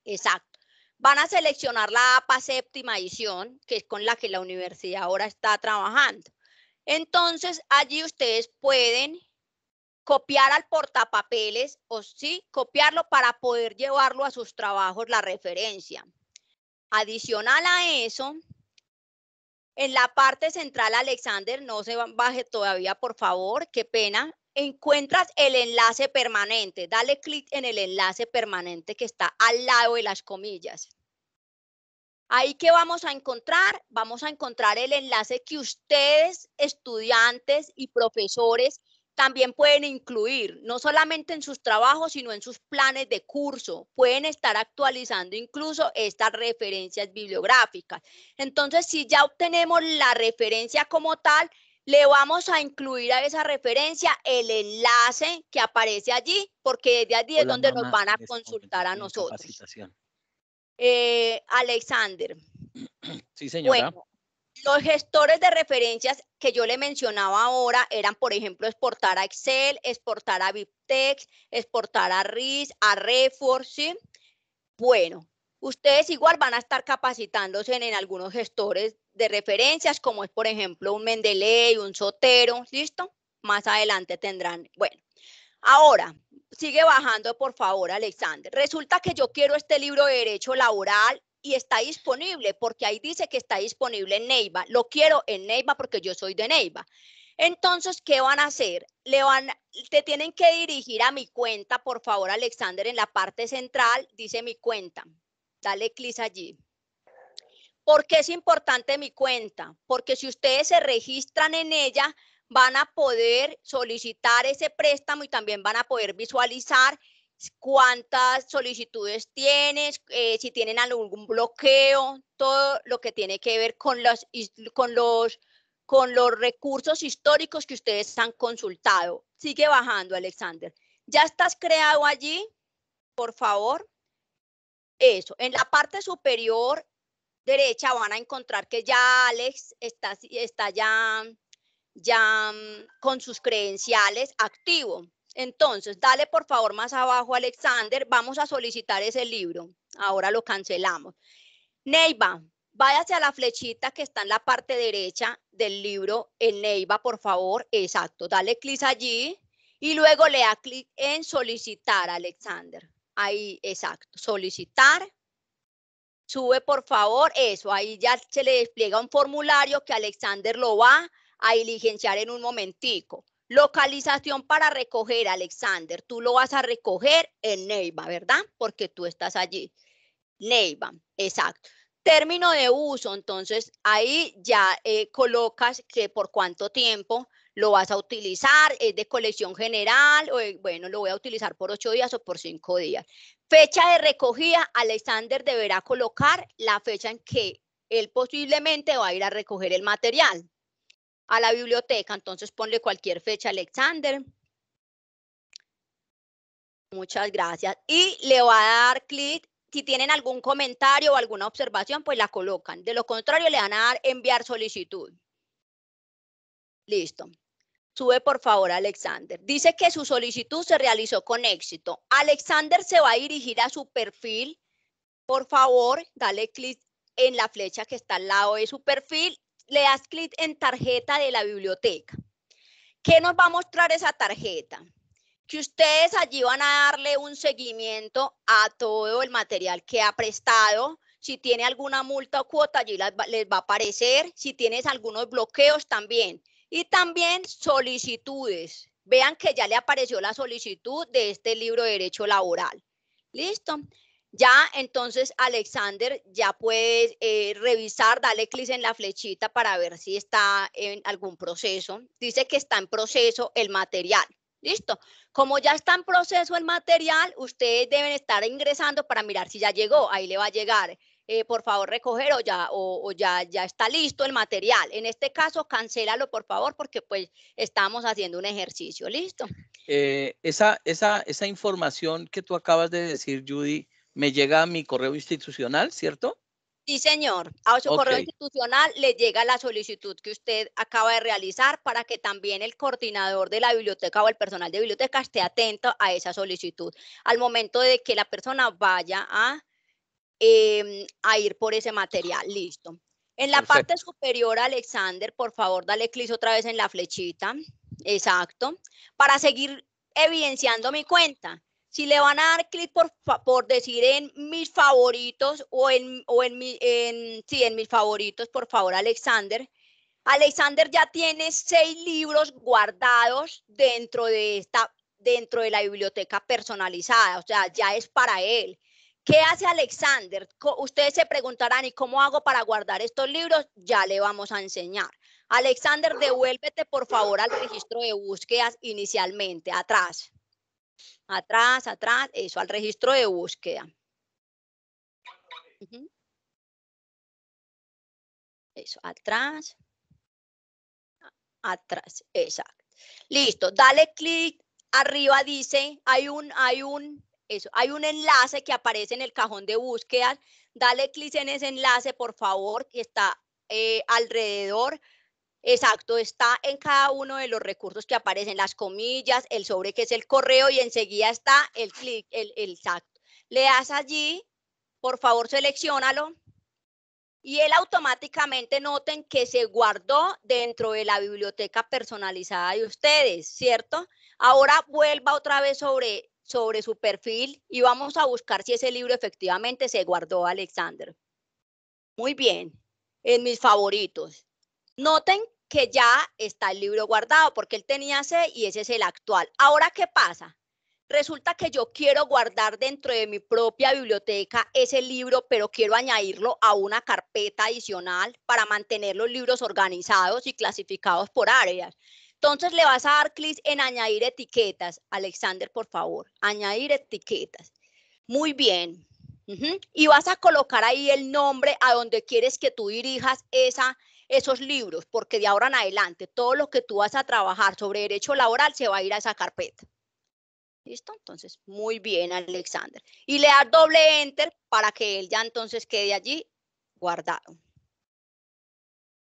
Exacto. Van a seleccionar la APA séptima edición, que es con la que la universidad ahora está trabajando. Entonces, allí ustedes pueden copiar al portapapeles o sí, copiarlo para poder llevarlo a sus trabajos la referencia. Adicional a eso, en la parte central, Alexander, no se baje todavía, por favor, qué pena. Encuentras el enlace permanente. Dale clic en el enlace permanente que está al lado de las comillas. Ahí que vamos a encontrar, vamos a encontrar el enlace que ustedes, estudiantes y profesores, también pueden incluir, no solamente en sus trabajos, sino en sus planes de curso. Pueden estar actualizando incluso estas referencias bibliográficas. Entonces, si ya obtenemos la referencia como tal, le vamos a incluir a esa referencia el enlace que aparece allí, porque desde allí es donde nos van a consultar a nosotros. Eh, Alexander. Sí, señora. Los gestores de referencias que yo le mencionaba ahora eran, por ejemplo, exportar a Excel, exportar a Bibtex, exportar a RIS, a Reforce. Bueno, ustedes igual van a estar capacitándose en, en, algunos gestores de referencias, como es, por ejemplo, un Mendeley, un Sotero, ¿listo? Más adelante tendrán, bueno. Ahora, sigue bajando, por favor, Alexander. Resulta que yo quiero este libro de Derecho Laboral y está disponible, porque ahí dice que está disponible en Neiva. Lo quiero en Neiva porque yo soy de Neiva. Entonces, ¿qué van a hacer? te tienen que dirigir a mi cuenta, por favor, Alexander, en la parte central, dice mi cuenta. Dale clic allí. ¿Por qué es importante mi cuenta? Porque si ustedes se registran en ella, van a poder solicitar ese préstamo y también van a poder visualizar cuántas solicitudes tienes, eh, si tienen algún bloqueo, todo lo que tiene que ver con los, recursos históricos que ustedes han consultado. Sigue bajando, Alexander. ¿Ya estás creado allí? Por favor. Eso. En la parte superior derecha van a encontrar que ya Alex está, está ya, ya mm, con sus credenciales activo. Entonces, dale por favor más abajo, Alexander. Vamos a solicitar ese libro. Ahora lo cancelamos. Neiva, váyase a la flechita que está en la parte derecha del libro en Neiva, por favor. Exacto. Dale clic allí y luego le da clic en solicitar, Alexander. Ahí, exacto. Solicitar. Sube, por favor. Eso, ahí ya se le despliega un formulario que Alexander lo va a diligenciar en un momentico. Localización para recoger, Alexander. Tú lo vas a recoger en Neiva, ¿verdad? Porque tú estás allí. Neiva, exacto. Término de uso, entonces ahí ya eh, colocas que por cuánto tiempo lo vas a utilizar, es de colección general, o eh, bueno, lo voy a utilizar por ocho días o por cinco días. Fecha de recogida, Alexander deberá colocar la fecha en que él posiblemente va a ir a recoger el material a la biblioteca. Entonces ponle cualquier fecha, Alexander. Muchas gracias. Y le va a dar clic. Si tienen algún comentario o alguna observación, pues la colocan. De lo contrario, le van a dar enviar solicitud. Listo. Sube, por favor, Alexander. Dice que su solicitud se realizó con éxito. Alexander se va a dirigir a su perfil. Por favor, dale clic en la flecha que está al lado de su perfil le das clic en tarjeta de la biblioteca. ¿Qué nos va a mostrar esa tarjeta? Que ustedes allí van a darle un seguimiento a todo el material que ha prestado. Si tiene alguna multa o cuota, allí les va a aparecer. Si tienes algunos bloqueos, también. Y también solicitudes. Vean que ya le apareció la solicitud de este libro de Derecho Laboral. ¿Listo? Ya entonces Alexander ya puede eh, revisar, darle clic en la flechita para ver si está en algún proceso. Dice que está en proceso el material. Listo. Como ya está en proceso el material, ustedes deben estar ingresando para mirar si ya llegó. Ahí le va a llegar. Eh, por favor, recoger o ya, ya, está listo el material. En este caso, cancélalo, por favor, porque pues estamos haciendo un ejercicio. Listo. Eh, esa, esa, esa información que tú acabas de decir, Judy, me llega a mi correo institucional, ¿cierto? Sí, señor. A su correo institucional le llega la solicitud que usted acaba de realizar para que también el coordinador de la biblioteca o el personal de biblioteca esté atento a esa solicitud. Al momento de que la persona vaya a, em, a ir por ese material, listo. En la parte superior, Alexander, por favor, dale clic otra vez en la flechita. Exacto. Para seguir evidenciando mi cuenta. Si le van a dar clic por, decir en mis favoritos o en, o en, en, sí, en mis favoritos, por favor, Alexander. Alexander ya tiene seis libros guardados dentro de esta, dentro de la biblioteca personalizada, o sea, ya es para él. ¿Qué hace Alexander? Ustedes se preguntarán, ¿y cómo hago para guardar estos libros? Ya le vamos a enseñar. Alexander, devuélvete por favor al registro de búsquedas inicialmente, atrás atrás, atrás, eso, al registro de búsqueda. Eso, atrás, atrás, exacto. Listo, dale clic, arriba dice, hay un, hay un, eso, hay un enlace que aparece en el cajón de búsqueda, dale clic en ese enlace, por favor, que está eh, alrededor Exacto, está en cada uno de los recursos que aparecen, las comillas, el sobre que es el correo y enseguida está el clic, el, exacto. Le das allí, por favor seleccionalo y él automáticamente noten que se guardó dentro de la biblioteca personalizada de ustedes, ¿cierto? Ahora vuelva otra vez sobre, sobre su perfil y vamos a buscar si ese libro efectivamente se guardó, Alexander. Muy bien, en mis favoritos. Noten que ya está el libro guardado porque él tenía C y ese es el actual. Ahora, ¿qué pasa? Resulta que yo quiero guardar dentro de mi propia biblioteca ese libro, pero quiero añadirlo a una carpeta adicional para mantener los libros organizados y clasificados por áreas. Entonces le vas a dar clic en añadir etiquetas. Alexander, por favor, añadir etiquetas. Muy bien. Y vas a colocar ahí el nombre a donde quieres que tú dirijas esa esos libros, porque de ahora en adelante todo lo que tú vas a trabajar sobre derecho laboral se va a ir a esa carpeta. ¿Listo? Entonces, muy bien, Alexander. Y le das doble enter para que él ya entonces quede allí guardado.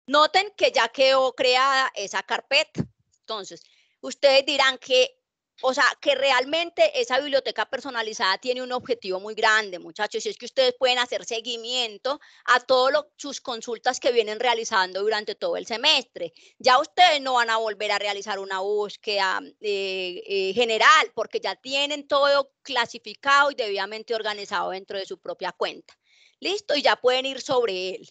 Noten que ya quedó creada esa carpeta. Entonces, ustedes dirán que o sea, que realmente esa biblioteca personalizada tiene un objetivo muy grande, muchachos, y es que ustedes pueden hacer seguimiento a todas sus consultas que vienen realizando durante todo el semestre. Ya ustedes no van a volver a realizar una búsqueda eh, eh, general, porque ya tienen todo clasificado y debidamente organizado dentro de su propia cuenta. Listo, y ya pueden ir sobre él.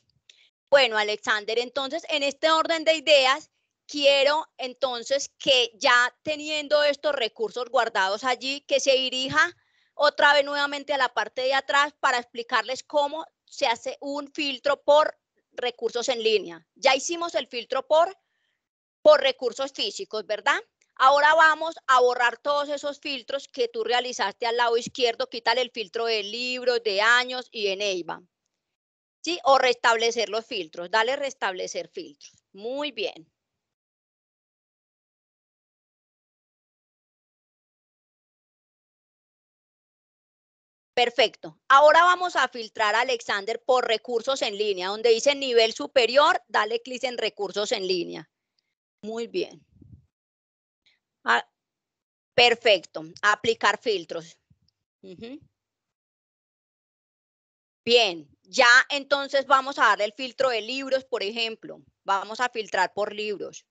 Bueno, Alexander, entonces, en este orden de ideas, quiero entonces que ya teniendo estos recursos guardados allí, que se dirija otra vez nuevamente a la parte de atrás para explicarles cómo se hace un filtro por recursos en línea. Ya hicimos el filtro por, por recursos físicos, ¿verdad? Ahora vamos a borrar todos esos filtros que tú realizaste al lado izquierdo. Quítale el filtro de libros, de años y en EIVA. ¿Sí? O restablecer los filtros. Dale restablecer filtros. Muy bien. Perfecto. Ahora vamos a filtrar a Alexander por recursos en línea. Donde dice nivel superior, dale clic en recursos en línea. Muy bien. Ah, perfecto. Aplicar filtros. Bien. Ya entonces vamos a darle el filtro de libros, por ejemplo. Vamos a filtrar por libros.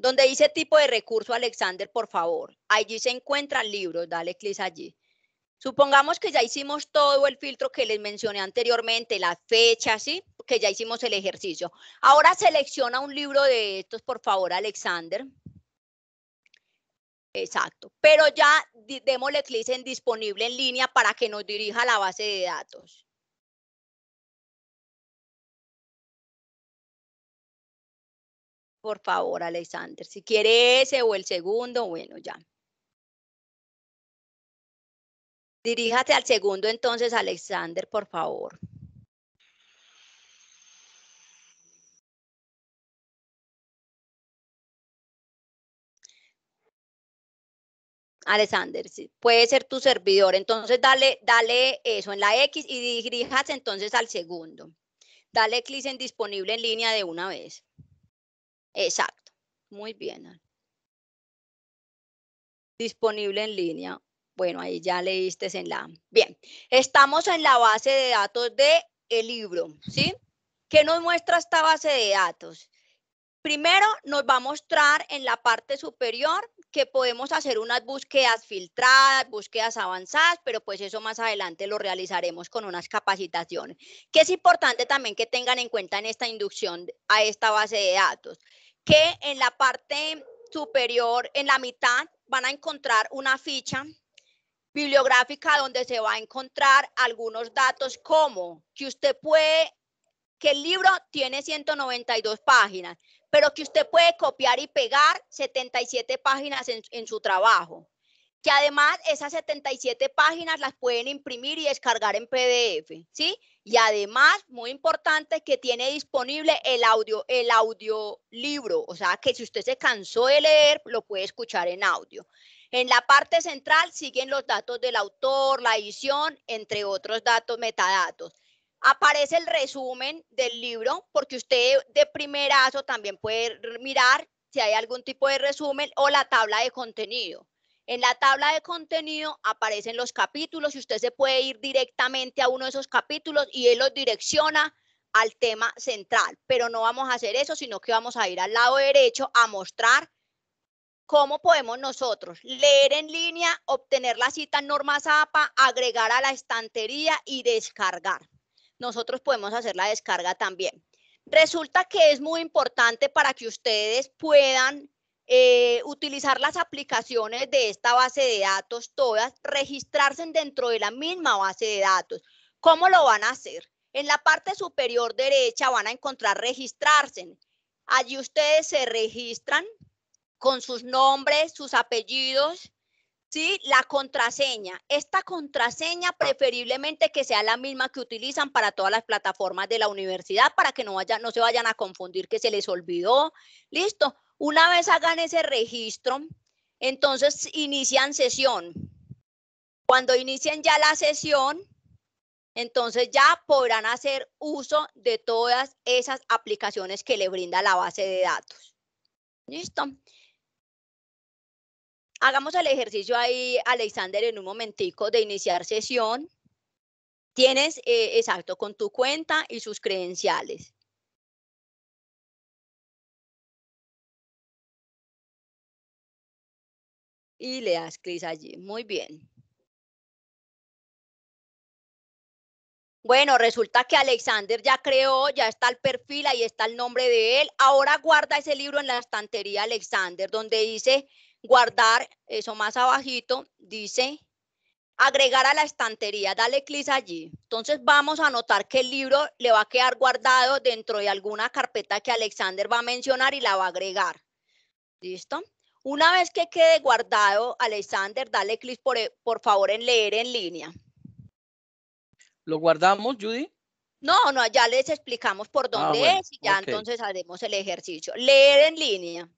Donde dice tipo de recurso, Alexander, por favor. Allí se encuentran libros, dale clic allí. Supongamos que ya hicimos todo el filtro que les mencioné anteriormente, la fecha, ¿sí? Que ya hicimos el ejercicio. Ahora selecciona un libro de estos, por favor, Alexander. Exacto. Pero ya démosle clic en disponible en línea para que nos dirija a la base de datos. Por favor, Alexander, si quiere ese o el segundo, bueno, ya. Diríjate al segundo entonces, Alexander, por favor. Alexander, sí, puede ser tu servidor. Entonces dale, dale eso en la X y diríjase entonces al segundo. Dale clic en disponible en línea de una vez. Exacto, muy bien. Disponible en línea. Bueno, ahí ya leíste en la... Bien, estamos en la base de datos de el libro, ¿sí? ¿Qué nos muestra esta base de datos? Primero nos va a mostrar en la parte superior que podemos hacer unas búsquedas filtradas, búsquedas avanzadas, pero pues eso más adelante lo realizaremos con unas capacitaciones, que es importante también que tengan en cuenta en esta inducción a esta base de datos, que en la parte superior, en la mitad, van a encontrar una ficha bibliográfica donde se va a encontrar algunos datos como que usted puede, que el libro tiene 192 páginas, pero que usted puede copiar y pegar 77 páginas en, su trabajo. Que además esas 77 páginas las pueden imprimir y descargar en PDF, ¿sí? Y además, muy importante, que tiene disponible el audio, el audiolibro, o sea, que si usted se cansó de leer, lo puede escuchar en audio. En la parte central siguen los datos del autor, la edición, entre otros datos, metadatos aparece el resumen del libro, porque usted de primerazo también puede mirar si hay algún tipo de resumen o la tabla de contenido. En la tabla de contenido aparecen los capítulos y usted se puede ir directamente a uno de esos capítulos y él los direcciona al tema central, pero no vamos a hacer eso, sino que vamos a ir al lado derecho a mostrar cómo podemos nosotros leer en línea, obtener la cita en norma APA, agregar a la estantería y descargar nosotros podemos hacer la descarga también. Resulta que es muy importante para que ustedes puedan eh, utilizar las aplicaciones de esta base de datos, todas, registrarse dentro de la misma base de datos. ¿Cómo lo van a hacer? En la parte superior derecha van a encontrar registrarse. Allí ustedes se registran con sus nombres, sus apellidos, ¿sí? La contraseña. Esta contraseña preferiblemente que sea la misma que utilizan para todas las plataformas de la universidad para que no, vaya, no se vayan a confundir que se les olvidó. Listo. Una vez hagan ese registro, entonces inician sesión. Cuando inicien ya la sesión, entonces ya podrán hacer uso de todas esas aplicaciones que le brinda la base de datos. Listo. Hagamos el ejercicio ahí, Alexander, en un momentico de iniciar sesión. Tienes, eh, exacto, con tu cuenta y sus credenciales. Y le das clic allí. Muy bien. Bueno, resulta que Alexander ya creó, ya está el perfil, ahí está el nombre de él. Ahora guarda ese libro en la estantería Alexander, donde dice guardar, eso más abajito, dice agregar a la estantería, dale clic allí. Entonces vamos a notar que el libro le va a quedar guardado dentro de alguna carpeta que Alexander va a mencionar y la va a agregar. ¿Listo? Una vez que quede guardado, Alexander, dale clic por, eh, favor en leer en línea. ¿Lo guardamos, Judy? No, no, ya les explicamos por ah, dónde es y ya entonces haremos el ejercicio. Leer en línea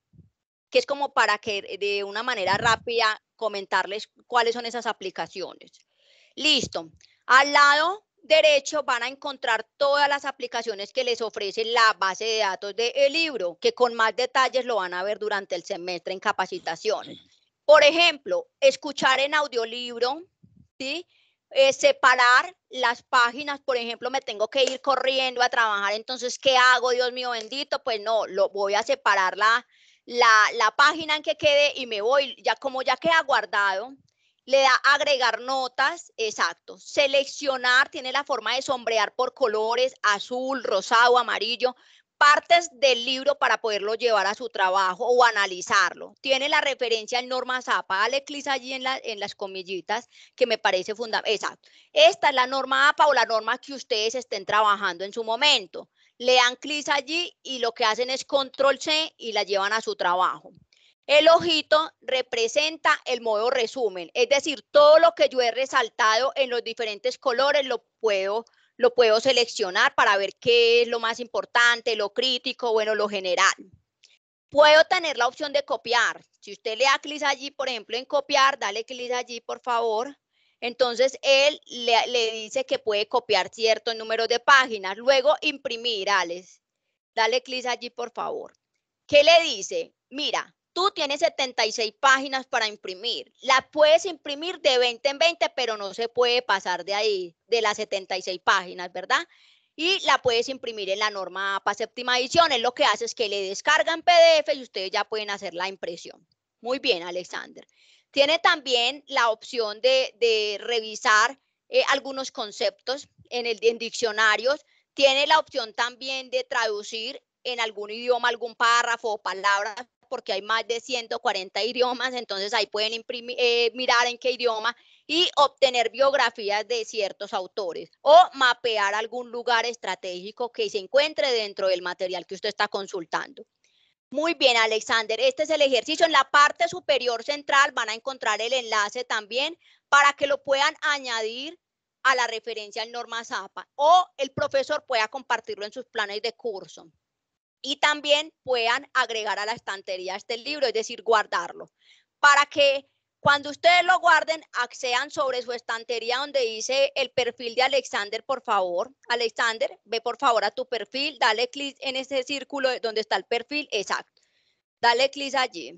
que es como para que de una manera rápida comentarles cuáles son esas aplicaciones. Listo. Al lado derecho van a encontrar todas las aplicaciones que les ofrece la base de datos del libro, que con más detalles lo van a ver durante el semestre en capacitación. Por ejemplo, escuchar en audiolibro, ¿sí? Eh, separar las páginas, por ejemplo, me tengo que ir corriendo a trabajar, entonces, ¿qué hago, Dios mío bendito? Pues no, lo voy a separar la, la, página en que quede y me voy, ya como ya queda guardado, le da agregar notas, exacto. Seleccionar, tiene la forma de sombrear por colores, azul, rosado, amarillo, partes del libro para poderlo llevar a su trabajo o analizarlo. Tiene la referencia en norma APA, dale clic allí en, en las comillitas, que me parece fundamental. Exacto. Esta es la norma APA o la norma que ustedes estén trabajando en su momento le dan clic allí y lo que hacen es control C y la llevan a su trabajo. El ojito representa el modo resumen, es decir, todo lo que yo he resaltado en los diferentes colores lo puedo, lo puedo seleccionar para ver qué es lo más importante, lo crítico, bueno, lo general. Puedo tener la opción de copiar. Si usted le da clic allí, por ejemplo, en copiar, dale clic allí, por favor. Entonces, él le, dice que puede copiar cierto número de páginas, luego imprimir, Alex. Dale clic allí, por favor. ¿Qué le dice? Mira, tú tienes 76 páginas para imprimir. Las puedes imprimir de 20 en 20, pero no se puede pasar de ahí, de las 76 páginas, ¿verdad? Y la puedes imprimir en la norma APA séptima edición. Es lo que hace es que le descargan PDF y ustedes ya pueden hacer la impresión. Muy bien, Alexander. Tiene también la opción de, revisar eh, algunos conceptos en, el, diccionarios. Tiene la opción también de traducir en algún idioma algún párrafo o palabra, porque hay más de 140 idiomas, entonces ahí pueden imprimir, eh, mirar en qué idioma y obtener biografías de ciertos autores o mapear algún lugar estratégico que se encuentre dentro del material que usted está consultando. Muy bien, Alexander. Este es el ejercicio. En la parte superior central van a encontrar el enlace también para que lo puedan añadir a la referencia al norma Zapa o el profesor pueda compartirlo en sus planes de curso. Y también puedan agregar a la estantería este libro, es decir, guardarlo, para que cuando ustedes lo guarden, accedan sobre su estantería donde dice el perfil de Alexander, por favor. Alexander, ve por favor a tu perfil, dale clic en ese círculo donde está el perfil, exacto. Dale clic allí.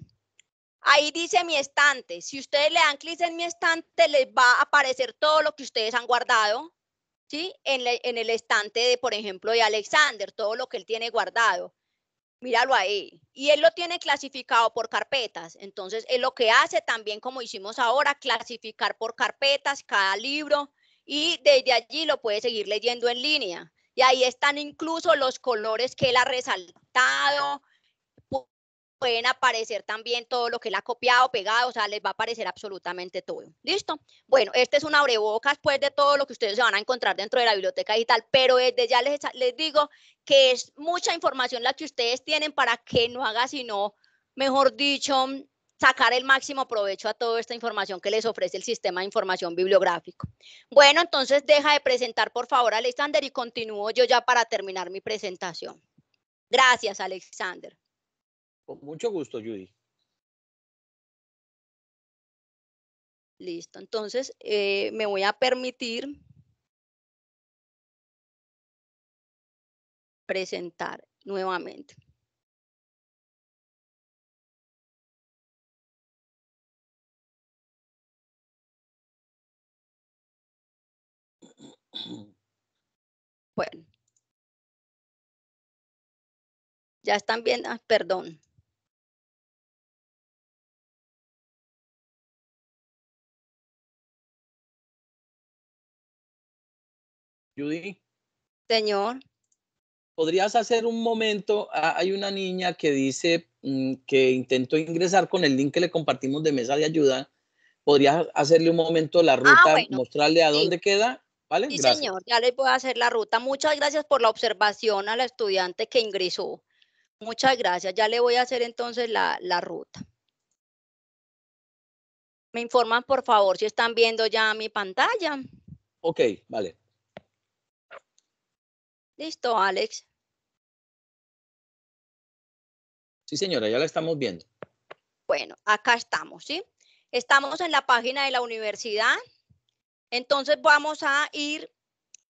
Ahí dice mi estante. Si ustedes le dan clic en mi estante, les va a aparecer todo lo que ustedes han guardado, ¿sí? En, el estante de, por ejemplo, de Alexander, todo lo que él tiene guardado. Míralo ahí. Y él lo tiene clasificado por carpetas. Entonces, él lo que hace también, como hicimos ahora, clasificar por carpetas cada libro y desde allí lo puede seguir leyendo en línea. Y ahí están incluso los colores que él ha resaltado, pueden aparecer también todo lo que él ha copiado, pegado, o sea, les va a aparecer absolutamente todo. ¿Listo? Bueno, este es un abrebocas, pues, de todo lo que ustedes se van a encontrar dentro de la biblioteca digital, pero desde ya les, les digo que es mucha información la que ustedes tienen para que no haga sino, mejor dicho, sacar el máximo provecho a toda esta información que les ofrece el sistema de información bibliográfico. Bueno, entonces deja de presentar por favor Alexander y continúo yo ya para terminar mi presentación. Gracias Alexander. Con mucho gusto, Judy. Listo, entonces eh, me voy a permitir presentar nuevamente. Bueno. Ya están viendo, ah, perdón. Judy. Señor. ¿Podrías hacer un momento? Ah, hay una niña que dice mm, que intentó ingresar con el link que le compartimos de mesa de ayuda. ¿Podrías hacerle un momento la ah, ruta, mostrarle a dónde queda? ¿Vale? Sí, señor, ya le voy a hacer la ruta. Muchas gracias por la observación a la estudiante que ingresó. Muchas gracias. Ya le voy a hacer entonces la, la ruta. Me informan, por favor, si están viendo ya mi pantalla. Ok, vale. Listo, Alex. Sí, señora, ya la estamos viendo. Bueno, acá estamos, ¿sí? Estamos en la página de la universidad. Entonces vamos a ir,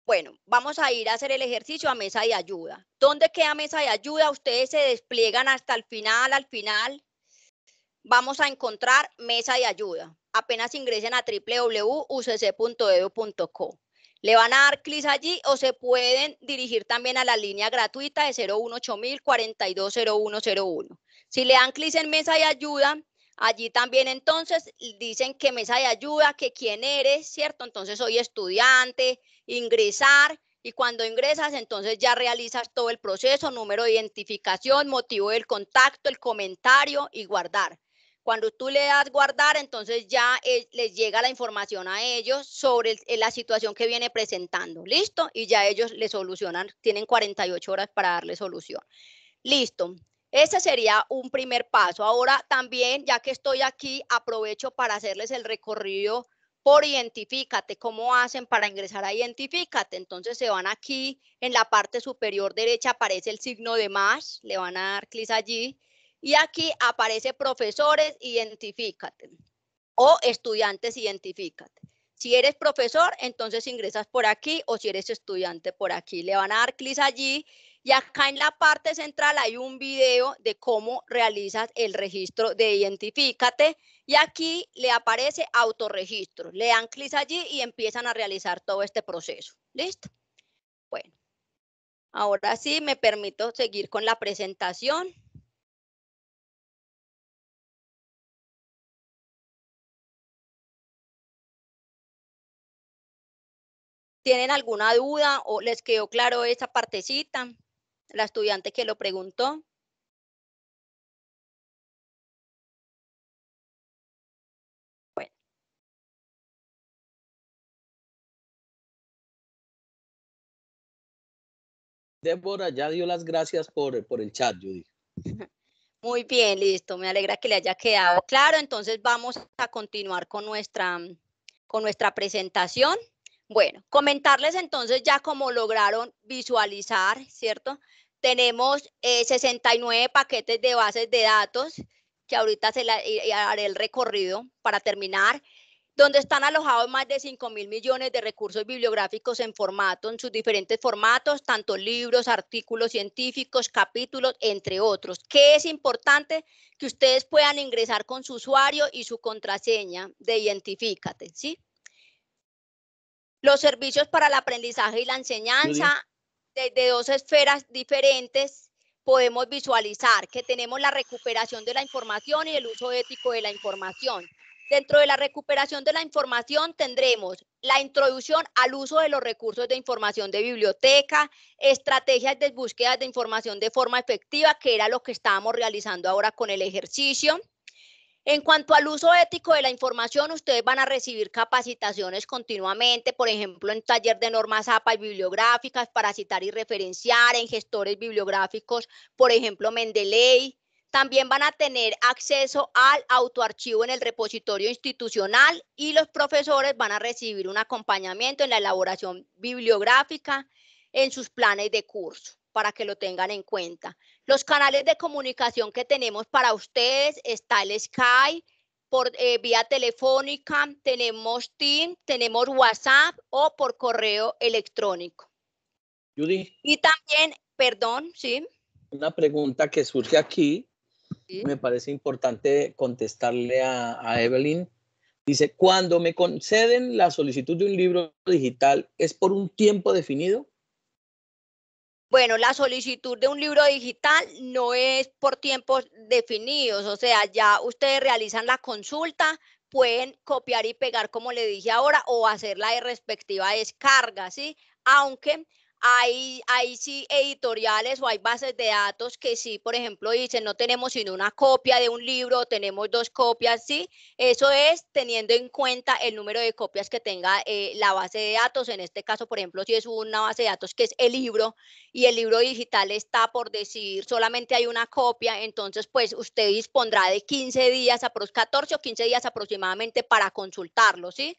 bueno, vamos a ir a hacer el ejercicio a mesa de ayuda. ¿Dónde queda mesa de ayuda? Ustedes se despliegan hasta el final, al final. Vamos a encontrar mesa de ayuda. Apenas ingresen a www.ucc.edu.co. Le van a dar clic allí o se pueden dirigir también a la línea gratuita de 018000 420101. Si le dan clic en mesa de ayuda, Allí también entonces dicen que mesa de ayuda, que quién eres, ¿cierto? Entonces soy estudiante, ingresar y cuando ingresas entonces ya realizas todo el proceso, número de identificación, motivo del contacto, el comentario y guardar. Cuando tú le das guardar, entonces ya eh, les llega la información a ellos sobre eh, la situación que viene presentando. Listo. Y ya ellos le solucionan, tienen 48 horas para darle solución. Listo. Ese sería un primer paso. Ahora también, ya que estoy aquí, aprovecho para hacerles el recorrido por Identifícate. ¿Cómo hacen para ingresar a Identifícate? Entonces se van aquí, en la parte superior derecha aparece el signo de más, le van a dar clic allí y aquí aparece profesores, identifícate. O estudiantes, identifícate. Si eres profesor, entonces ingresas por aquí o si eres estudiante por aquí. Le van a dar clic allí y acá en la parte central hay un video de cómo realizas el registro de Identifícate y aquí le aparece autorregistro. Le dan clic allí y empiezan a realizar todo este proceso. ¿Listo? Bueno, ahora sí me permito seguir con la presentación. ¿Tienen alguna duda o les quedó claro esa partecita? La estudiante que lo preguntó. Bueno. Débora ya dio las gracias por, por el chat, Judy. Muy bien, listo. Me alegra que le haya quedado claro. Entonces vamos a continuar con nuestra, con nuestra presentación. Bueno, comentarles entonces ya cómo lograron visualizar, ¿cierto? Tenemos 69 eh, paquetes de bases de datos, que ahorita se haré el recorrido para terminar, donde están alojados más de 5 mil millones de recursos bibliográficos en formato, en sus diferentes formatos, tanto libros, artículos científicos, capítulos, entre otros. ¿Qué es importante? Que ustedes puedan ingresar con su usuario y su contraseña de Identifícate, ¿sí? los servicios para el aprendizaje y la enseñanza desde dos esferas diferentes podemos visualizar que tenemos la recuperación de la información y el uso ético de la información. Dentro de la recuperación de la información tendremos la introducción al uso de los recursos de información de biblioteca, estrategias de búsqueda de información de forma efectiva, que era lo que estábamos realizando ahora con el ejercicio, en cuanto al uso ético de la información, ustedes van a recibir capacitaciones continuamente, por ejemplo, en taller de normas APA y bibliográficas para citar y referenciar, en gestores bibliográficos, por ejemplo, Mendeley. También van a tener acceso al autoarchivo en el repositorio institucional y los profesores van a recibir un acompañamiento en la elaboración bibliográfica en sus planes de curso para que lo tengan en cuenta. Los canales de comunicación que tenemos para ustedes está el Skype, por eh, vía telefónica, tenemos Team, tenemos WhatsApp o por correo electrónico. Y también, perdón, sí. Una pregunta que surge aquí, me parece importante contestarle a, Evelyn. Dice, cuando me conceden la solicitud de un libro digital, ¿es por un tiempo definido? Bueno, la solicitud de un libro digital no es por tiempos definidos, o sea, ya ustedes realizan la consulta, pueden copiar y pegar, como le dije ahora, o hacer la respectiva descarga, ¿sí? Aunque hay, hay sí editoriales o hay bases de datos que sí, por ejemplo, dicen no tenemos sino una copia de un libro, tenemos dos copias, sí. Eso es teniendo en cuenta el número de copias que tenga eh, la base de datos. En este caso, por ejemplo, si es una base de datos que es el libro y el libro digital está por decir solamente hay una copia, entonces pues usted dispondrá de 15 días, 14 o 15 días aproximadamente para consultarlo, ¿sí?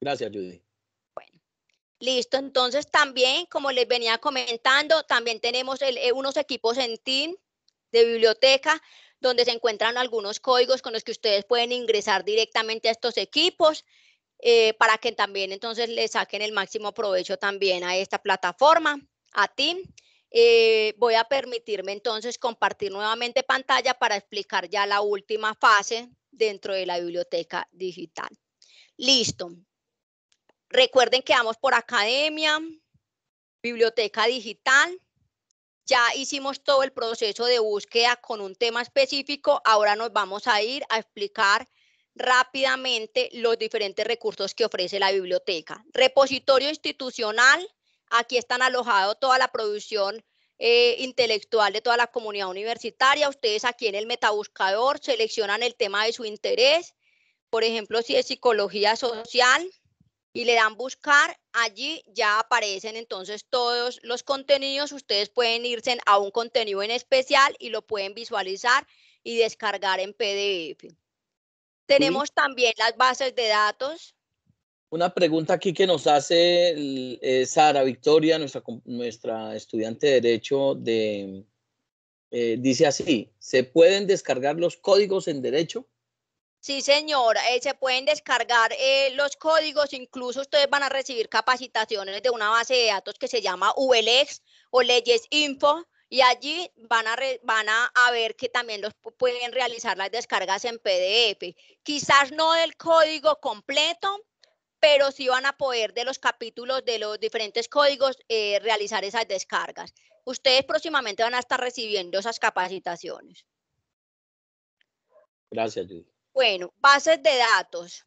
Gracias, Judy. Bueno, listo. Entonces también, como les venía comentando, también tenemos eh, unos equipos en Team de biblioteca donde se encuentran algunos códigos con los que ustedes pueden ingresar directamente a estos equipos. Eh, para que también entonces le saquen el máximo provecho también a esta plataforma, a Team. Eh, voy a permitirme entonces compartir nuevamente pantalla para explicar ya la última fase dentro de la biblioteca digital. Listo. Recuerden que vamos por academia, biblioteca digital. Ya hicimos todo el proceso de búsqueda con un tema específico. Ahora nos vamos a ir a explicar rápidamente los diferentes recursos que ofrece la biblioteca. Repositorio institucional. Aquí están alojados toda la producción eh, intelectual de toda la comunidad universitaria. Ustedes aquí en el metabuscador seleccionan el tema de su interés. Por ejemplo, si es psicología social, y le dan buscar, allí ya aparecen entonces todos los contenidos, ustedes pueden irse a un contenido en especial y lo pueden visualizar y descargar en PDF. Tenemos también las bases de datos. Una pregunta aquí que nos hace eh, Sara Victoria, nuestra, nuestra estudiante de Derecho eh, dice así, ¿se pueden descargar los códigos en Derecho? Sí, señor, eh, se pueden descargar eh, los códigos, incluso ustedes van a recibir capacitaciones de una base de datos que se llama ULEX o Leyes Info y allí van a, van a, ver que también los pueden realizar las descargas en PDF. Quizás no del código completo, pero sí van a poder de los capítulos de los diferentes códigos eh, realizar esas descargas. Ustedes próximamente van a estar recibiendo esas capacitaciones. Gracias, Judy. Bueno, bases de datos.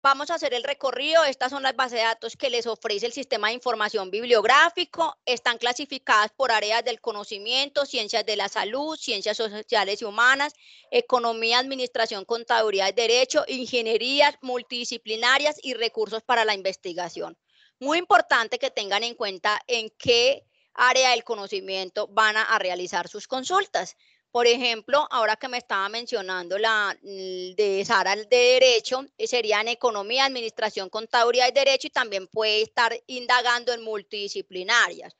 Vamos a hacer el recorrido. Estas son las bases de datos que les ofrece el sistema de información bibliográfico. Están clasificadas por áreas del conocimiento, ciencias de la salud, ciencias sociales y humanas, economía, administración, contaduría derecho, ingenierías multidisciplinarias y recursos para la investigación. Muy importante que tengan en cuenta en qué área del conocimiento van a realizar sus consultas. Por ejemplo, ahora que me estaba mencionando la mm, de Sara de Derecho, eh, serían Economía, Administración, Contaduría y Derecho y también puede estar indagando en multidisciplinarias.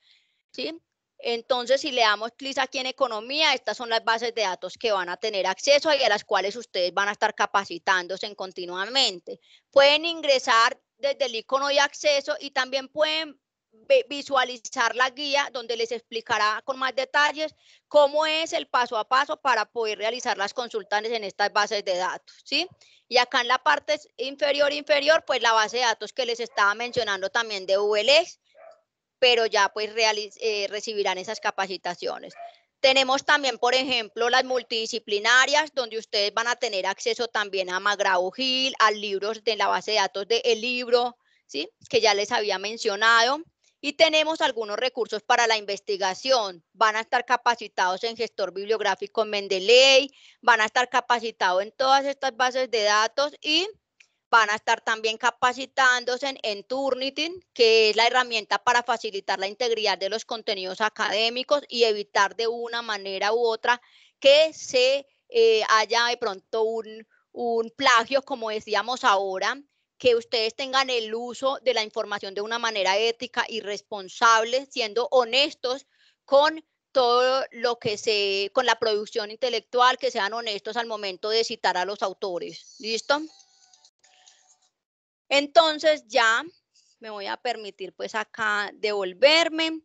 ¿sí? Entonces, si le damos clic aquí en Economía, estas son las bases de datos que van a tener acceso y a las cuales ustedes van a estar capacitándose continuamente. Pueden ingresar desde el icono de acceso y también pueden visualizar la guía donde les explicará con más detalles cómo es el paso a paso para poder realizar las consultas en estas bases de datos, ¿sí? Y acá en la parte inferior, inferior, pues la base de datos que les estaba mencionando también de VLEX, pero ya pues eh, recibirán esas capacitaciones. Tenemos también, por ejemplo, las multidisciplinarias, donde ustedes van a tener acceso también a Magrao Gil, a libros de la base de datos de El Libro, ¿sí? que ya les había mencionado y tenemos algunos recursos para la investigación. Van a estar capacitados en gestor bibliográfico Mendeley, van a estar capacitados en todas estas bases de datos y van a estar también capacitándose en, Turnitin, que es la herramienta para facilitar la integridad de los contenidos académicos y evitar de una manera u otra que se eh, haya de pronto un plagio, como decíamos ahora, que ustedes tengan el uso de la información de una manera ética y responsable, siendo honestos con todo lo que se, con la producción intelectual, que sean honestos al momento de citar a los autores. ¿Listo? Entonces ya me voy a permitir pues acá devolverme.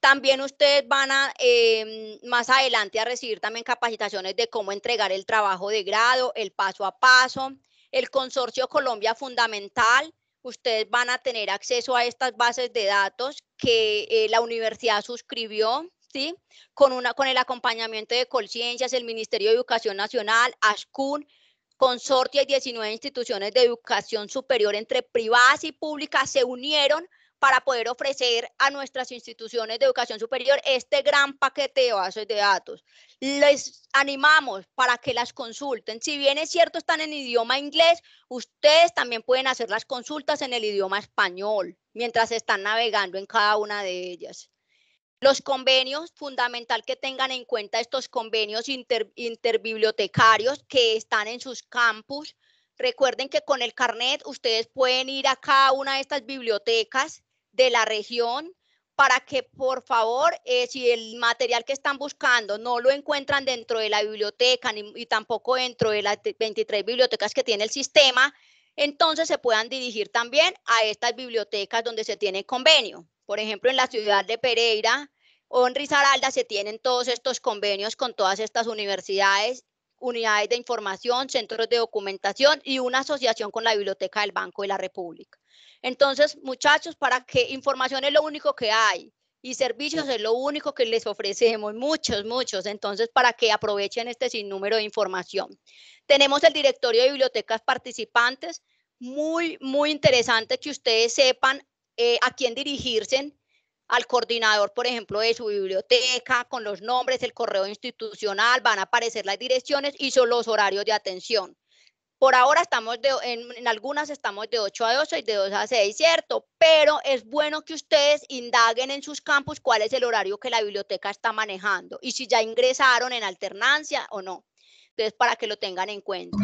También ustedes van a eh, más adelante a recibir también capacitaciones de cómo entregar el trabajo de grado, el paso a paso, el Consorcio Colombia Fundamental, ustedes van a tener acceso a estas bases de datos que eh, la universidad suscribió, ¿sí? Con, una, con el acompañamiento de Colciencias, el Ministerio de Educación Nacional, ASCUN, consorcio y 19 instituciones de educación superior entre privadas y públicas se unieron para poder ofrecer a nuestras instituciones de educación superior este gran paquete de bases de datos. Les animamos para que las consulten. Si bien es cierto, están en idioma inglés, ustedes también pueden hacer las consultas en el idioma español mientras están navegando en cada una de ellas. Los convenios, fundamental que tengan en cuenta estos convenios interbibliotecarios que están en sus campus. Recuerden que con el carnet ustedes pueden ir a cada una de estas bibliotecas de la región para que por favor, eh, si el material que están buscando no lo encuentran dentro de la biblioteca ni, y tampoco dentro de las 23 bibliotecas que tiene el sistema, entonces se puedan dirigir también a estas bibliotecas donde se tiene convenio. Por ejemplo, en la ciudad de Pereira o en Risaralda se tienen todos estos convenios con todas estas universidades, unidades de información, centros de documentación y una asociación con la Biblioteca del Banco de la República. Entonces, muchachos, para que información es lo único que hay y servicios es lo único que les ofrecemos, muchos, muchos, entonces para que aprovechen este sinnúmero de información. Tenemos el directorio de bibliotecas participantes, muy, muy interesante que ustedes sepan eh, a quién dirigirse, al coordinador, por ejemplo, de su biblioteca, con los nombres, el correo institucional, van a aparecer las direcciones y son los horarios de atención. Por ahora estamos en, algunas estamos de 8 a 12 y de 2 a 6, ¿cierto? Pero es bueno que ustedes indaguen en sus campus cuál es el horario que la biblioteca está manejando y si ya ingresaron en alternancia o no. Entonces, para que lo tengan en cuenta.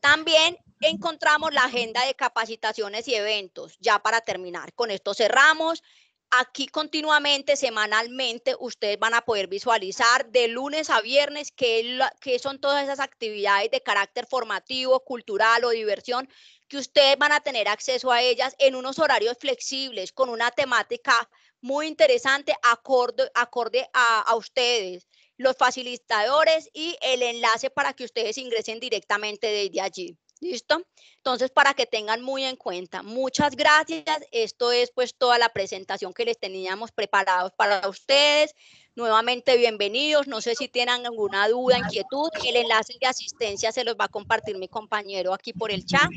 También encontramos la agenda de capacitaciones y eventos. Ya para terminar, con esto cerramos. Aquí continuamente, semanalmente, ustedes van a poder visualizar de lunes a viernes qué, son todas esas actividades de carácter formativo, cultural o diversión que ustedes van a tener acceso a ellas en unos horarios flexibles, con una temática muy interesante acorde, a ustedes los facilitadores y el enlace para que ustedes ingresen directamente desde allí. ¿Listo? Entonces, para que tengan muy en cuenta. Muchas gracias. Esto es pues toda la presentación que les teníamos preparados para ustedes. Nuevamente bienvenidos. No sé si tienen alguna duda, inquietud. El enlace de asistencia se los va a compartir mi compañero aquí por el chat.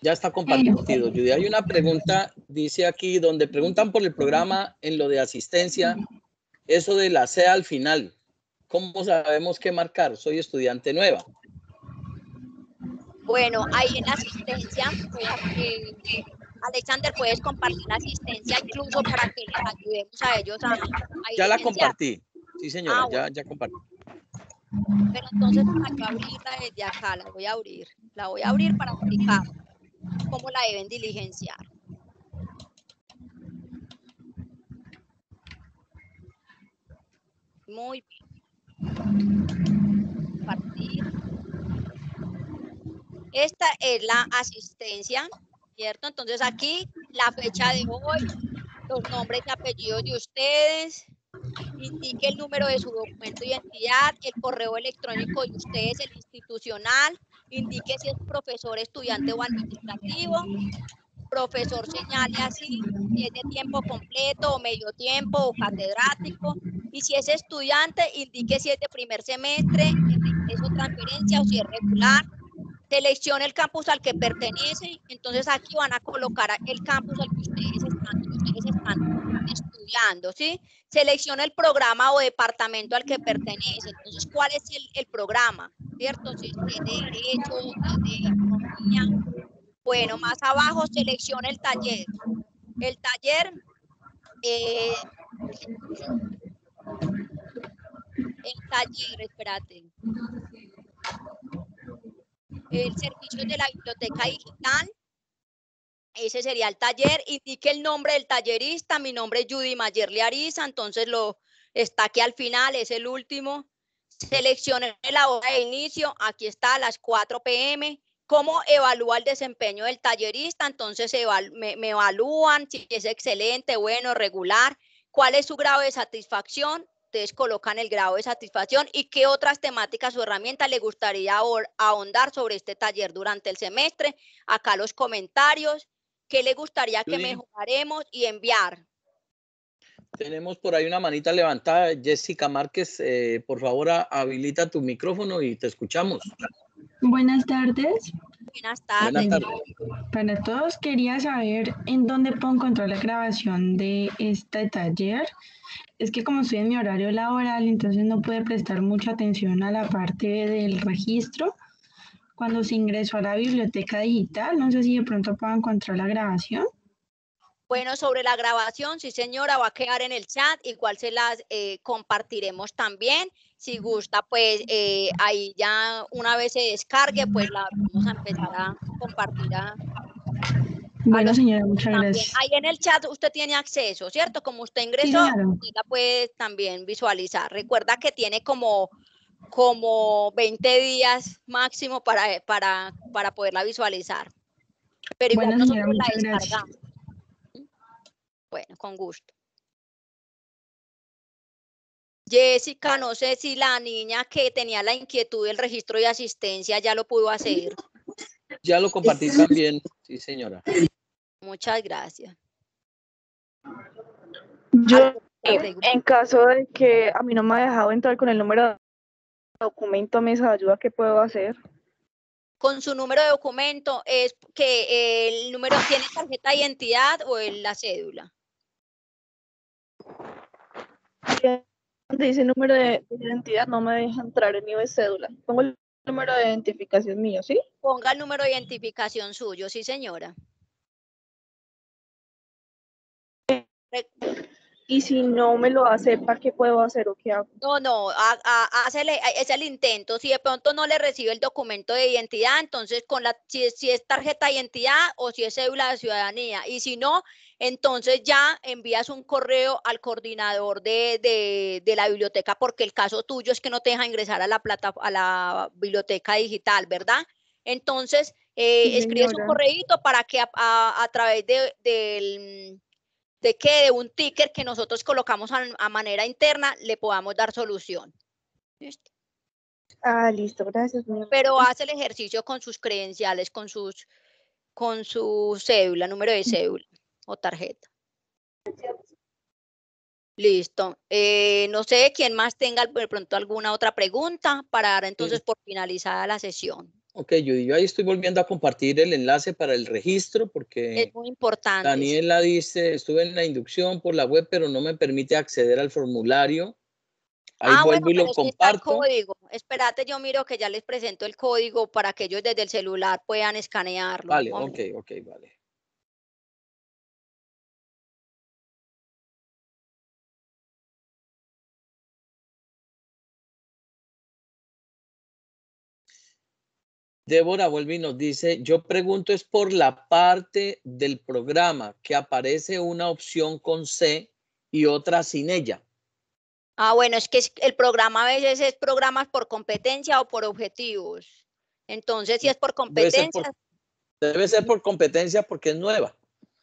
Ya está compartido, Judy. Hay una pregunta, dice aquí, donde preguntan por el programa en lo de asistencia, eso de la C al final. ¿Cómo sabemos qué marcar? Soy estudiante nueva. Bueno, ahí en la asistencia, eh, eh, Alexander, puedes compartir la asistencia incluso para que les ayudemos a ellos a, Ya la compartí, sí señora, ah, ya, compartí. Pero entonces para que abrirla desde acá, la voy a abrir, la voy a abrir para explicar cómo la deben diligenciar. Muy bien. Compartir. Esta es la asistencia, ¿cierto? Entonces aquí la fecha de hoy, los nombres y apellidos de ustedes, indique el número de su documento de identidad, el correo electrónico de ustedes, el institucional, indique si es profesor, estudiante o administrativo, profesor señale así, si es de tiempo completo o medio tiempo o catedrático, y si es estudiante, indique si es de primer semestre, es transferencia o si es regular, seleccione el campus al que pertenece, entonces aquí van a colocar el campus al que ustedes están, estudiando, ¿sí? Selecciona el programa o departamento al que pertenece, entonces cuál es el, programa, ¿cierto? Si es de derecho, de economía. Bueno, más abajo selecciona el taller. El taller... Eh, el taller, espérate el servicio de la biblioteca digital. Ese sería el taller. Indique el nombre del tallerista. Mi nombre es Judy Mayerle Ariza, entonces lo está aquí al final, es el último. Seleccione la hora de inicio. Aquí está a las 4 pm cómo evalúa el desempeño del tallerista, entonces me, evalúan si es excelente, bueno, regular, cuál es su grado de satisfacción, ustedes colocan el grado de satisfacción y qué otras temáticas o herramientas le gustaría ahondar sobre este taller durante el semestre. Acá los comentarios, qué le gustaría que mejoraremos y enviar. Tenemos por ahí una manita levantada. Jessica Márquez, eh, por favor, habilita tu micrófono y te escuchamos. Buenas tardes. Buenas tardes. Buenas tardes. Para todos quería saber en dónde puedo encontrar la grabación de este taller es que como estoy en mi horario laboral, entonces no puede prestar mucha atención a la parte del registro. Cuando se ingresó a la biblioteca digital, no sé si de pronto puedo encontrar la grabación. Bueno, sobre la grabación, sí señora, va a quedar en el chat, igual se las eh, compartiremos también. Si gusta, pues eh, ahí ya una vez se descargue, pues la vamos a empezar a compartir bueno, señora, muchas gracias. Ahí en el chat usted tiene acceso, ¿cierto? Como usted ingresó, la puede también visualizar. Recuerda que tiene como, como 20 días máximo para, para, para poderla visualizar. Pero igual nosotros la descargamos. Bueno, con gusto. Jessica, no sé si la niña que tenía la inquietud del registro de asistencia ya lo pudo hacer. Ya lo compartí este también, sí, señora. Muchas gracias. Yo, eh, en caso de que a mí no me ha dejado entrar con el número de documento, mesa de ayuda, ¿qué puedo hacer? Con su número de documento, es que el número tiene tarjeta de identidad o la cédula. dice número de identidad, no me deja entrar en mi cédula número de identificación mío, ¿sí? Ponga el número de identificación suyo, sí, señora. Eh, y si no me lo acepta, ¿qué puedo hacer o qué hago? No, no, es el intento. Si de pronto no le recibe el documento de identidad, entonces con la, si, es tarjeta de identidad o si es cédula de ciudadanía. Y si no, entonces ya envías un correo al coordinador de, la biblioteca, porque el caso tuyo es que no te deja ingresar a la plata, a la biblioteca digital, ¿verdad? Entonces, eh, escribes un correo para que a, través del de que de un ticker que nosotros colocamos a, manera interna le podamos dar solución. ¿Listo? Ah, listo, gracias. Pero hace el ejercicio con sus credenciales, con sus con su cédula, número de cédula o tarjeta. Listo. Eh, no sé quién más tenga de pronto alguna otra pregunta para dar entonces por finalizada la sesión. Ok, yo ahí estoy volviendo a compartir el enlace para el registro porque es muy importante. Daniela dice, estuve en la inducción por la web, pero no me permite acceder al formulario. Ahí ah, vuelvo bueno, y lo comparto. Código. Espérate, yo miro que ya les presento el código para que ellos desde el celular puedan escanearlo. Vale, ok, ok, vale. Débora vuelve y nos dice, yo pregunto es por la parte del programa que aparece una opción con C y otra sin ella. Ah, bueno, es que el programa a veces es programas por competencia o por objetivos. Entonces, si es por competencia. Debe ser por, competencia porque es nueva.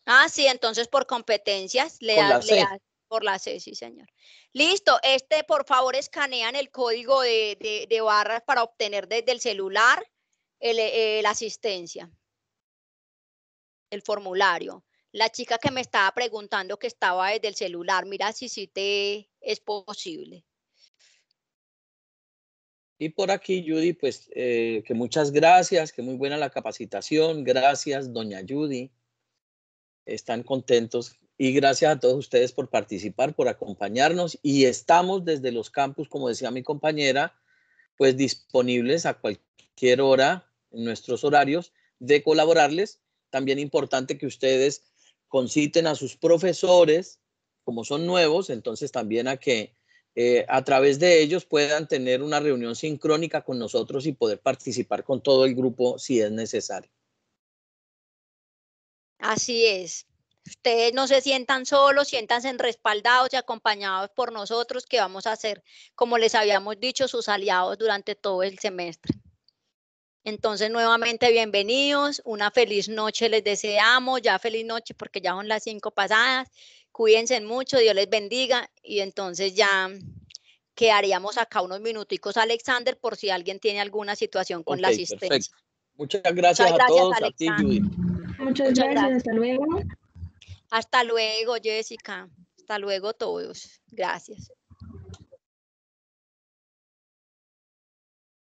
Ah, sí, entonces por competencias le, por la por la C, sí, señor. Listo, este por favor escanean el código de barras para obtener desde el celular eh, la asistencia, el formulario. La chica que me estaba preguntando que estaba desde el celular, mira si te es posible. Y por aquí, Judy, pues eh, que muchas gracias, que muy buena la capacitación. Gracias, doña Judy. Están contentos. Y gracias a todos ustedes por participar, por acompañarnos. Y estamos desde los campus, como decía mi compañera, pues disponibles a cualquier hora en nuestros horarios, de colaborarles. También importante que ustedes conciten a sus profesores, como son nuevos, entonces también a que eh, a través de ellos puedan tener una reunión sincrónica con nosotros y poder participar con todo el grupo si es necesario. Así es. Ustedes no se sientan solos, siéntanse respaldados y acompañados por nosotros que vamos a ser, como les habíamos dicho, sus aliados durante todo el semestre. Entonces, nuevamente, bienvenidos. Una feliz noche les deseamos. Ya feliz noche porque ya son las cinco pasadas. Cuídense mucho, Dios les bendiga. Y entonces ya quedaríamos acá unos minuticos, Alexander, por si alguien tiene alguna situación con la asistencia. Perfecto. Muchas gracias, a todos, a ti, Judy. Muchas, gracias, hasta luego. Hasta luego, Jessica. Hasta luego todos. Gracias.